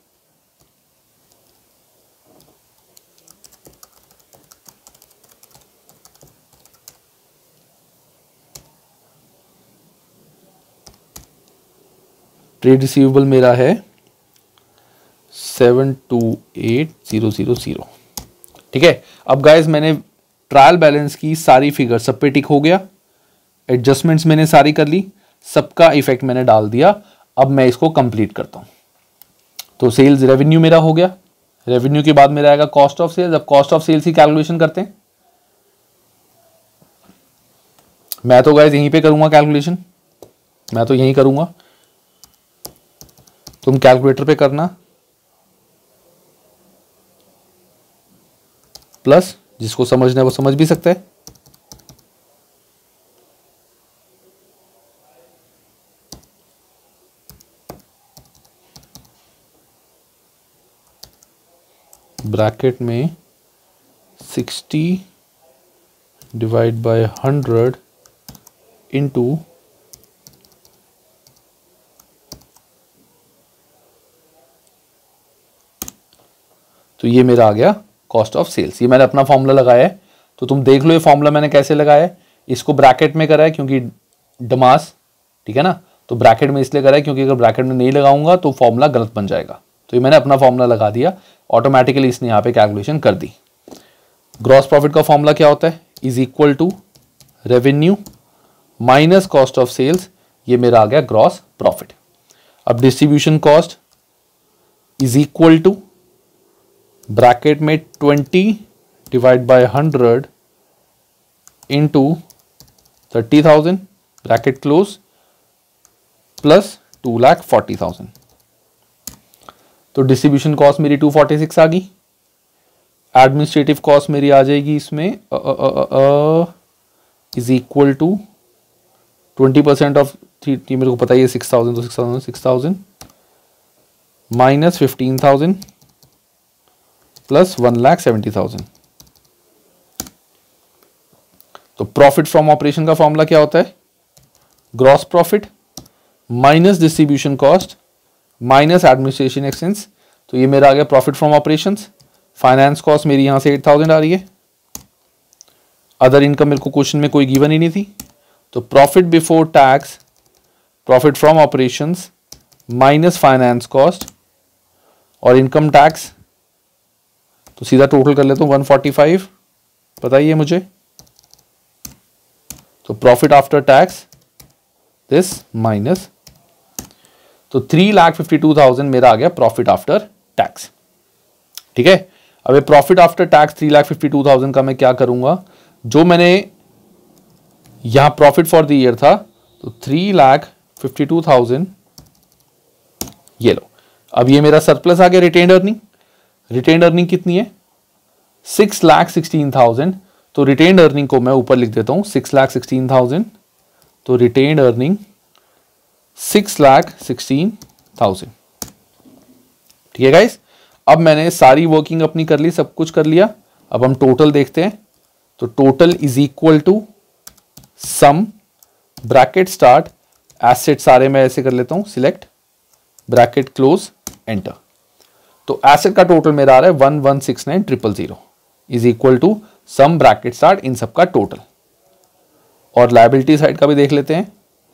trade receivable मेरा है seven two eight zero zero zero ठीक है अब गाइज मैंने ट्रायल बैलेंस की सारी फिगर सब पे टिक हो गया एडजस्टमेंट्स मैंने सारी कर ली सबका इफेक्ट मैंने डाल दिया अब मैं इसको कंप्लीट करता हूँ तो सेल्स रेवेन्यू मेरा हो गया रेवेन्यू के बाद मेरा आएगा कॉस्ट ऑफ सेल्स अब कॉस्ट ऑफ सेल्स ही कैलकुलेशन करते हैं मैं तो गाइज यहीं पे करूंगा कैलकुलेशन मैं तो यहीं करूंगा तुम कैलकुलेटर पे करना प्लस जिसको समझना है वो समझ भी सकता है ब्रैकेट में sixty divide by hundred into तो ये मेरा आ गया कॉस्ट ऑफ सेल्स ये मैंने अपना फॉर्मूला लगाया है तो तुम देख लो ये फॉर्मूला मैंने कैसे लगाया है इसको ब्रैकेट में करा है क्योंकि डमास ठीक है ना तो ब्रैकेट में इसलिए करा है क्योंकि अगर ब्रैकेट में नहीं लगाऊंगा तो फॉर्मूला गलत बन जाएगा तो ये मैंने अपना फॉर्मूला लगा दिया ऑटोमेटिकली इसने यहाँ पे कैलकुलेशन कर दी ग्रॉस प्रॉफिट का फॉर्मूला क्या होता है is equal to revenue minus cost of sales ये मेरा आ गया ग्रॉस प्रॉफिट अब distribution cost is equal to bracket में twenty divide by hundred into thirty thousand bracket close plus two lakh forty thousand तो डिस्ट्रीब्यूशन कॉस्ट मेरी two forty six आ गई एडमिनिस्ट्रेटिव कॉस्ट मेरी आ जाएगी इसमें is equal to twenty percent of three मेरे को पता ही है सिक्स थाउजेंड तो six thousand six thousand minus fifteen thousand plus one lakh seventy thousand तो प्रॉफिट फ्रॉम ऑपरेशन का फॉर्मूला क्या होता है gross profit minus distribution cost minus administration expense तो ये मेरा आ गया profit from operations finance cost मेरी यहां से एट थाउजेंड आ रही है अदर इनकम मेरे को क्वेश्चन में कोई गिवन ही नहीं थी तो profit before tax profit from operations minus finance cost और इनकम टैक्स तो सीधा टोटल कर लेता हूं 145 पता ही है मुझे तो profit after tax this minus तो three lakh fifty two thousand मेरा आ गया प्रॉफिट आफ्टर टैक्स ठीक है अब ये profit after tax three lakh fifty two thousand का मैं क्या करूंगा जो मैंने यहां प्रॉफिट फॉर द ईयर था तो three lakh fifty two thousand ये लो अब ये मेरा सरप्लस आ गया रिटेन अर्निंग रिटेन अर्निंग कितनी है सिक्स लाख सिक्सटीन थाउजेंड तो रिटेन अर्निंग को मैं ऊपर लिख देता हूं सिक्स लाख सिक्सटीन थाउजेंड तो retained earning six lakh sixteen thousand ठीक है गाइस अब मैंने सारी वर्किंग अपनी कर ली सब कुछ कर लिया अब हम टोटल देखते हैं तो total is equal to sum bracket start asset सारे मैं ऐसे कर लेता हूं सिलेक्ट ब्रैकेट क्लोज एंटर तो एसेट का टोटल मेरा आ रहा है one one six nine triple zero is equal to sum bracket R इन सबका टोटल और लाइबिलिटी साइड का भी देख लेते हैं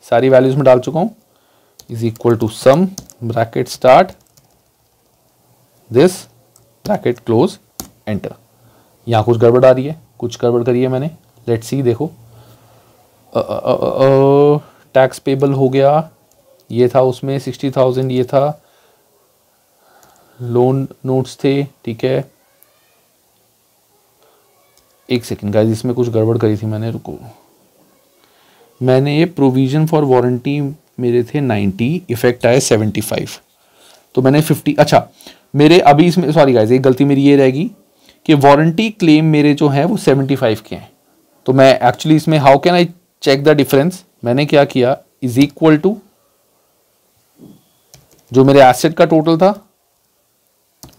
सारी वैल्यूज में डाल चुका हूं is equal to sum bracket start this bracket close enter यहां कुछ गड़बड़ आ रही है कुछ गड़बड़ करी है मैंने लेट्स सी देखो टैक्स पेबल हो गया ये था उसमें सिक्सटी थाउजेंड ये था लोन नोट्स थे ठीक है एक सेकेंड गाइज इसमें कुछ गड़बड़ करी थी मैंने रुको मैंने ये प्रोविज़न फॉर वारंटी मेरे थे नाइन्टी इफेक्ट आए सेवेंटी फाइव तो मैंने फिफ्टी अच्छा मेरे अभी इसमें सॉरी गाइज एक गलती मेरी ये रहेगी कि वारंटी क्लेम मेरे जो हैं वो सेवेंटी फाइव के हैं तो मैं एक्चुअली इसमें how can I check the difference मैंने क्या किया इज इक्वल टू जो मेरे एसेट का टोटल था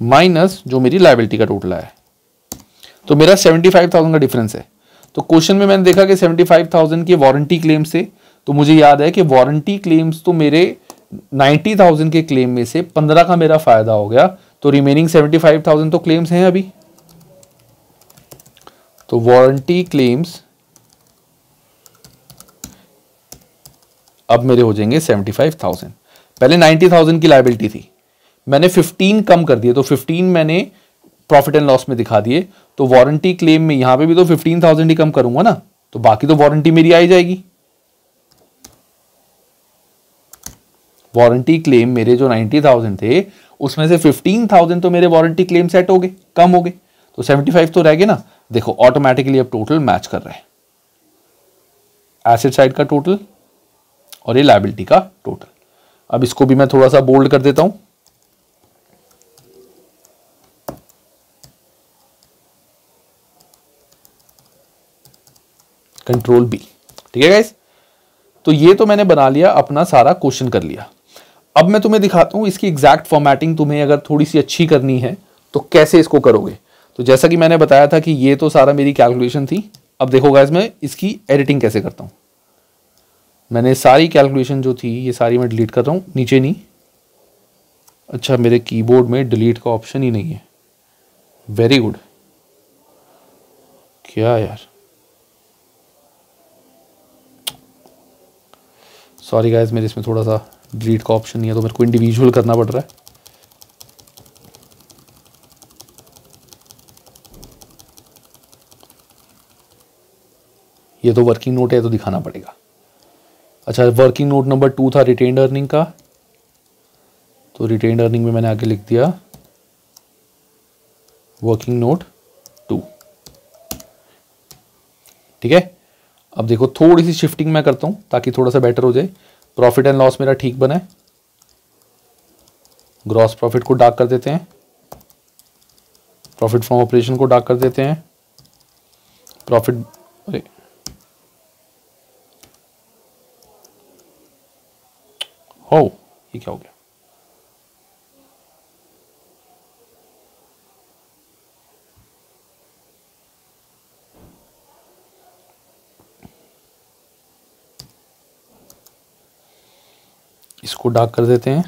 माइनस जो मेरी लाइबिलिटी का टोटल आया तो मेरा सेवेंटी फाइव थाउजेंड का डिफरेंस है तो क्वेश्चन में मैंने देखा कि सेवेंटी फाइव थाउजेंड के वारंटी क्लेम से तो मुझे याद है कि वारंटी क्लेम्स तो मेरे नाइन्टी थाउजेंड के क्लेम में से पंद्रह का मेरा फायदा हो गया तो रिमेनिंग सेवेंटी फाइव थाउजेंड तो क्लेम्स हैं अभी तो वारंटी क्लेम्स अब मेरे हो जाएंगे सेवेंटी फाइव थाउजेंड पहले नाइन्टी थाउजेंड की लाइबिलिटी थी मैंने 15 कम कर दिए तो 15 मैंने प्रॉफिट एंड लॉस में दिखा दिए तो वारंटी क्लेम में यहां पे भी तो 15,000 ही कम करूंगा ना तो बाकी तो वारंटी मेरी आई जाएगी वारंटी क्लेम मेरे जो 90,000 थे उसमें से 15,000 तो मेरे वारंटी क्लेम सेट हो गए कम हो गए तो 75 तो रह गए ना देखो ऑटोमेटिकली अब टोटल मैच कर रहे हैं एसिड साइड का टोटल और ये लाइबिलिटी का टोटल अब इसको भी मैं थोड़ा सा बोल्ड कर देता हूं कंट्रोल बी ठीक है गाइस तो ये तो मैंने बना लिया अपना सारा क्वेश्चन कर लिया अब मैं तुम्हें दिखाता हूँ इसकी एग्जैक्ट फॉर्मेटिंग तुम्हें अगर थोड़ी सी अच्छी करनी है तो कैसे इसको करोगे तो जैसा कि मैंने बताया था कि ये तो सारा मेरी कैलकुलेशन थी अब देखो गाइस मैं इसकी एडिटिंग कैसे करता हूँ मैंने सारी कैलकुलेशन जो थी ये सारी मैं डिलीट कर रहा हूँ नीचे नहीं अच्छा मेरे कीबोर्ड में डिलीट का ऑप्शन ही नहीं है वेरी गुड क्या यार सॉरी गाइज मेरे इसमें थोड़ा सा डिलीट का ऑप्शन नहीं है तो मेरे को इंडिविजुअल करना पड़ रहा है ये तो वर्किंग नोट है तो दिखाना पड़ेगा अच्छा वर्किंग नोट नंबर टू था रिटेन अर्निंग का तो रिटेन अर्निंग में मैंने आगे लिख दिया वर्किंग नोट टू ठीक है अब देखो थोड़ी सी शिफ्टिंग मैं करता हूँ ताकि थोड़ा सा बेटर हो जाए प्रॉफिट एंड लॉस मेरा ठीक बने ग्रॉस प्रॉफिट को डार्क कर देते हैं प्रॉफिट फ्रॉम ऑपरेशन को डार्क कर देते हैं प्रॉफिट अरे हो oh, ये क्या हो गया इसको डार्क कर देते हैं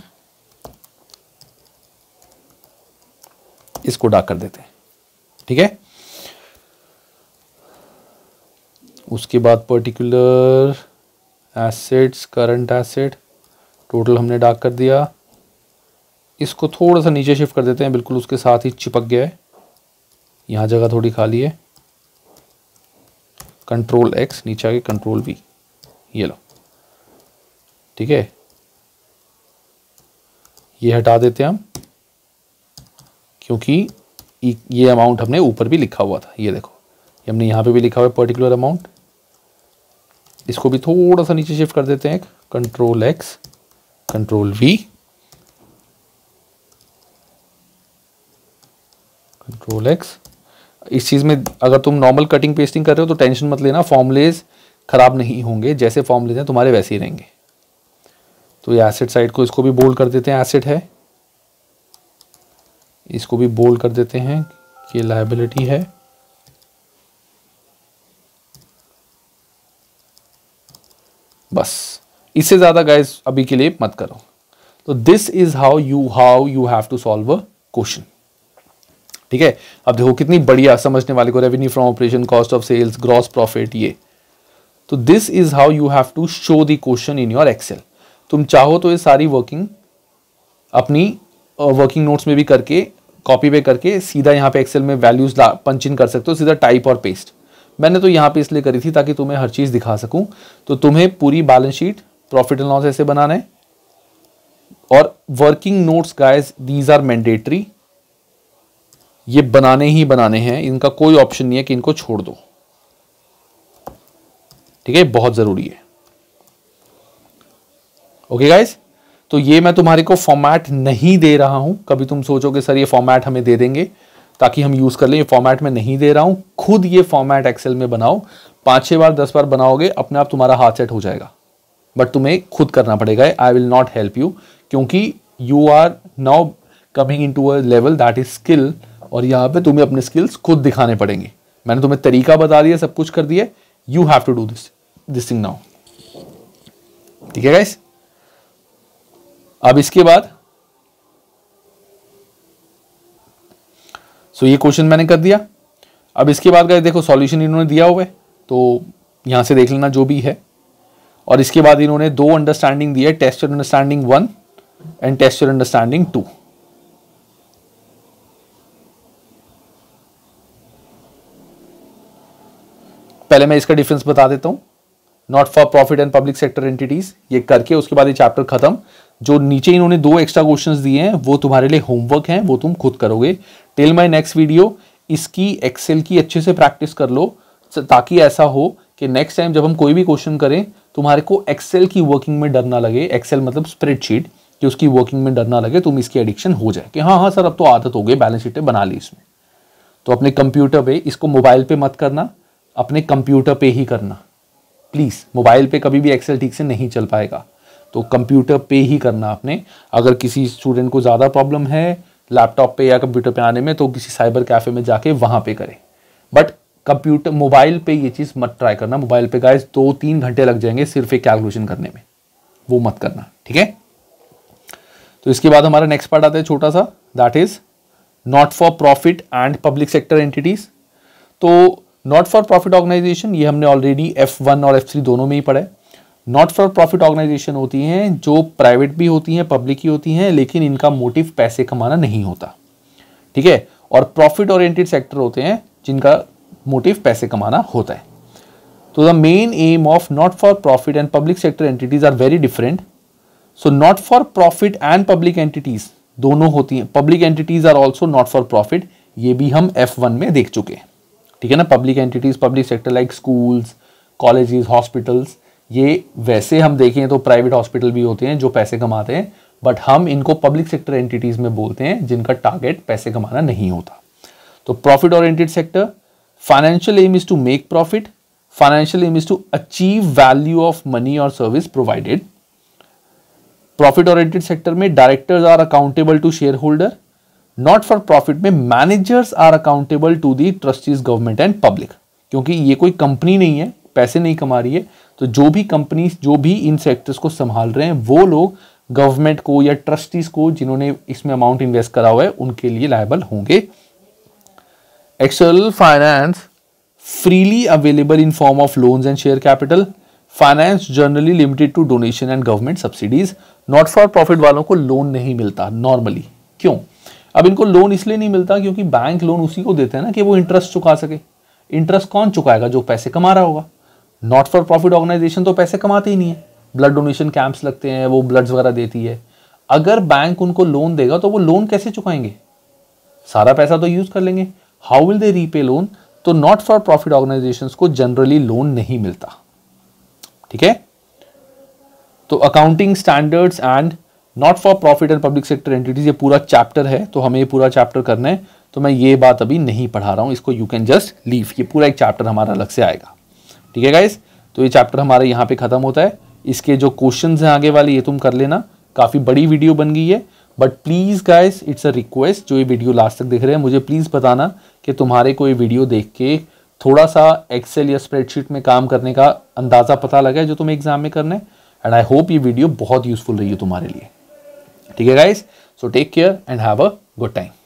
इसको डार्क कर देते हैं ठीक है उसके बाद particular assets current asset total हमने डार्क कर दिया इसको थोड़ा सा नीचे शिफ्ट कर देते हैं बिल्कुल उसके साथ ही चिपक गया है यहाँ जगह थोड़ी खाली है कंट्रोल एक्स नीचे आगे कंट्रोल वी ये लो ठीक है ये हटा देते हैं हम क्योंकि ये अमाउंट हमने ऊपर भी लिखा हुआ था ये देखो ये हमने यहाँ पे भी लिखा हुआ है पर्टिकुलर अमाउंट इसको भी थोड़ा सा नीचे शिफ्ट कर देते हैं control X control V control X इस चीज़ में अगर तुम नॉर्मल कटिंग पेस्टिंग कर रहे हो तो टेंशन मत लेना फॉर्मलेज ख़राब नहीं होंगे जैसे फॉर्मलेज हैं तुम्हारे वैसे ही रहेंगे तो ये एसिड साइड को इसको भी बोल्ड कर देते हैं एसिड है इसको भी बोल्ड कर देते हैं कि लाइबिलिटी है बस इससे ज़्यादा गाइस अभी के लिए मत करो तो this is how you how you have to solve a question ठीक है अब देखो कितनी बढ़िया समझने वाले को revenue from operation cost of sales gross profit ये तो this is how you have to show the question in your Excel तुम चाहो तो ये सारी वर्किंग अपनी वर्किंग नोट्स में भी करके कॉपी पे करके सीधा यहाँ पे एक्सेल में वैल्यूज़ पंच इन कर सकते हो सीधा टाइप और पेस्ट मैंने तो यहाँ पे इसलिए करी थी ताकि तुम्हें हर चीज़ दिखा सकूँ तो तुम्हें पूरी balance sheet profit and loss ऐसे बनाना है और working notes guys these are mandatory ये बनाने ही बनाने हैं इनका कोई ऑप्शन नहीं है कि इनको छोड़ दो ठीक है बहुत ज़रूरी है ओके गाइज तो ये मैं तुम्हारे को फॉर्मेट नहीं दे रहा हूं कभी तुम सोचोगे सर ये फॉर्मेट हमें दे देंगे ताकि हम यूज़ कर लें ये फॉर्मेट में नहीं दे रहा हूं खुद ये फॉर्मेट एक्सेल में बनाओ पांच छह बार दस बार बनाओगे अपने आप तुम्हारा हाथ सेट हो जाएगा बट तुम्हें खुद करना पड़ेगा I will not help you क्योंकि you are now coming into a level that is skill और यहां पे तुम्हें अपने स्किल्स खुद दिखाने पड़ेंगे मैंने तुम्हें तरीका बता दिया सब कुछ कर दिया you have to do this this thing now ठीक है गाइस अब इसके बाद सो ये क्वेश्चन मैंने कर दिया अब इसके बाद गए देखो सॉल्यूशन इन्होंने दिया हुआ है तो यहां से देख लेना जो भी है और इसके बाद इन्होंने दो अंडरस्टैंडिंग दी है understanding one and test understanding two पहले मैं इसका डिफरेंस बता देता हूं not for profit and public sector entities ये करके उसके बाद ये चैप्टर खत्म जो नीचे इन्होंने दो एक्स्ट्रा क्वेश्चंस दिए हैं वो तुम्हारे लिए होमवर्क हैं वो तुम खुद करोगे टिल माय नेक्स्ट वीडियो इसकी एक्सेल की अच्छे से प्रैक्टिस कर लो ताकि ऐसा हो कि नेक्स्ट टाइम जब हम कोई भी क्वेश्चन करें तुम्हारे को एक्सेल की वर्किंग में डर ना लगे एक्सेल मतलब स्प्रेडशीट कि उसकी वर्किंग में डर ना लगे तुम इसकी एडिक्शन हो जाए कि हाँ हाँ सर अब तो आदत हो गई बैलेंस शीटें बना ली इसमें तो अपने कंप्यूटर पे इसको मोबाइल पे मत करना अपने कंप्यूटर पे ही करना प्लीज़ मोबाइल पे कभी भी एक्सेल ठीक से नहीं चल पाएगा तो कंप्यूटर पे ही करना आपने अगर किसी स्टूडेंट को ज़्यादा प्रॉब्लम है लैपटॉप पे या कंप्यूटर पे आने में तो किसी साइबर कैफ़े में जाके वहाँ पे करें बट कंप्यूटर मोबाइल पे ये चीज़ मत ट्राई करना मोबाइल पे गाइस दो तीन घंटे लग जाएंगे सिर्फ एक कैलकुलेशन करने में वो मत करना ठीक है तो इसके बाद हमारा नेक्स्ट पार्ट आता है छोटा सा that is not for profit and public sector entities तो नॉट फॉर प्रॉफिट ऑर्गेनाइजेशन ये हमने ऑलरेडी एफ वन और एफ थ्री दोनों में ही पढ़ा है नॉट फॉर प्रॉफिट ऑर्गेनाइजेशन होती हैं जो प्राइवेट भी होती हैं पब्लिक ही होती हैं लेकिन इनका मोटिव पैसे कमाना नहीं होता ठीक है और प्रॉफिट ओरिएंटेड सेक्टर होते हैं जिनका मोटिव पैसे कमाना होता है तो the main aim of not for profit and public sector entities are very different so not for profit and public entities दोनों होती हैं public entities are also not for profit ये भी हम एफ वन में देख चुके हैं ठीक है ना public entities public sector like schools colleges hospitals ये वैसे हम देखें तो प्राइवेट हॉस्पिटल भी होते हैं जो पैसे कमाते हैं बट हम इनको पब्लिक सेक्टर एंटिटीज़ में बोलते हैं जिनका टारगेट पैसे कमाना नहीं होता तो profit oriented sector financial aim is to make profit financial aim is to achieve value of money और service provided profit oriented sector में directors are accountable to shareholder not for profit में managers are accountable to the trustees government and public क्योंकि ये कोई company नहीं है पैसे नहीं कमा रही है तो जो भी कंपनीज जो भी इन सेक्टर्स को संभाल रहे हैं वो लोग गवर्नमेंट को या ट्रस्टीज को जिन्होंने इसमें अमाउंट इन्वेस्ट करा हुआ है उनके लिए लायबल होंगे external finance freely available in form of loans and share capital finance generally limited to donation and government subsidies not for profit वालों को लोन नहीं मिलता नॉर्मली क्यों अब इनको लोन इसलिए नहीं मिलता क्योंकि बैंक लोन उसी को देते हैं ना कि वो इंटरेस्ट चुका सके इंटरेस्ट कौन चुकाएगा जो पैसे कमा रहा होगा नॉट फॉर प्रॉफिट ऑर्गेनाइजेशन तो पैसे कमाते ही नहीं है ब्लड डोनेशन कैंप्स लगते हैं वो ब्लड्स वगैरह देती है अगर बैंक उनको लोन देगा तो वो लोन कैसे चुकाएंगे सारा पैसा तो यूज़ कर लेंगे how will they repay loan तो नॉट फॉर प्रॉफिट ऑर्गेनाइजेशन को जनरली लोन नहीं मिलता ठीक है तो accounting standards and not for profit and public sector entities ये पूरा चैप्टर है तो हमें ये पूरा चैप्टर करना है तो मैं ये बात अभी नहीं पढ़ा रहा हूँ इसको यू कैन जस्ट लीव ये पूरा एक चैप्टर हमारा अलग से आएगा ठीक है गाइज तो ये चैप्टर हमारा यहाँ पे ख़त्म होता है इसके जो क्वेश्चन हैं आगे वाले ये तुम कर लेना काफ़ी बड़ी वीडियो बन गई है but please guys it's a request जो ये वीडियो लास्ट तक देख रहे हैं मुझे प्लीज़ बताना कि तुम्हारे को ये वीडियो देख के थोड़ा सा एक्सेल या स्प्रेडशीट में काम करने का अंदाज़ा पता लगा है जो तुम एग्जाम में करना है एंड आई होप ये वीडियो बहुत यूज़फुल रही है तुम्हारे लिए ठीक है guys so take care and have a good time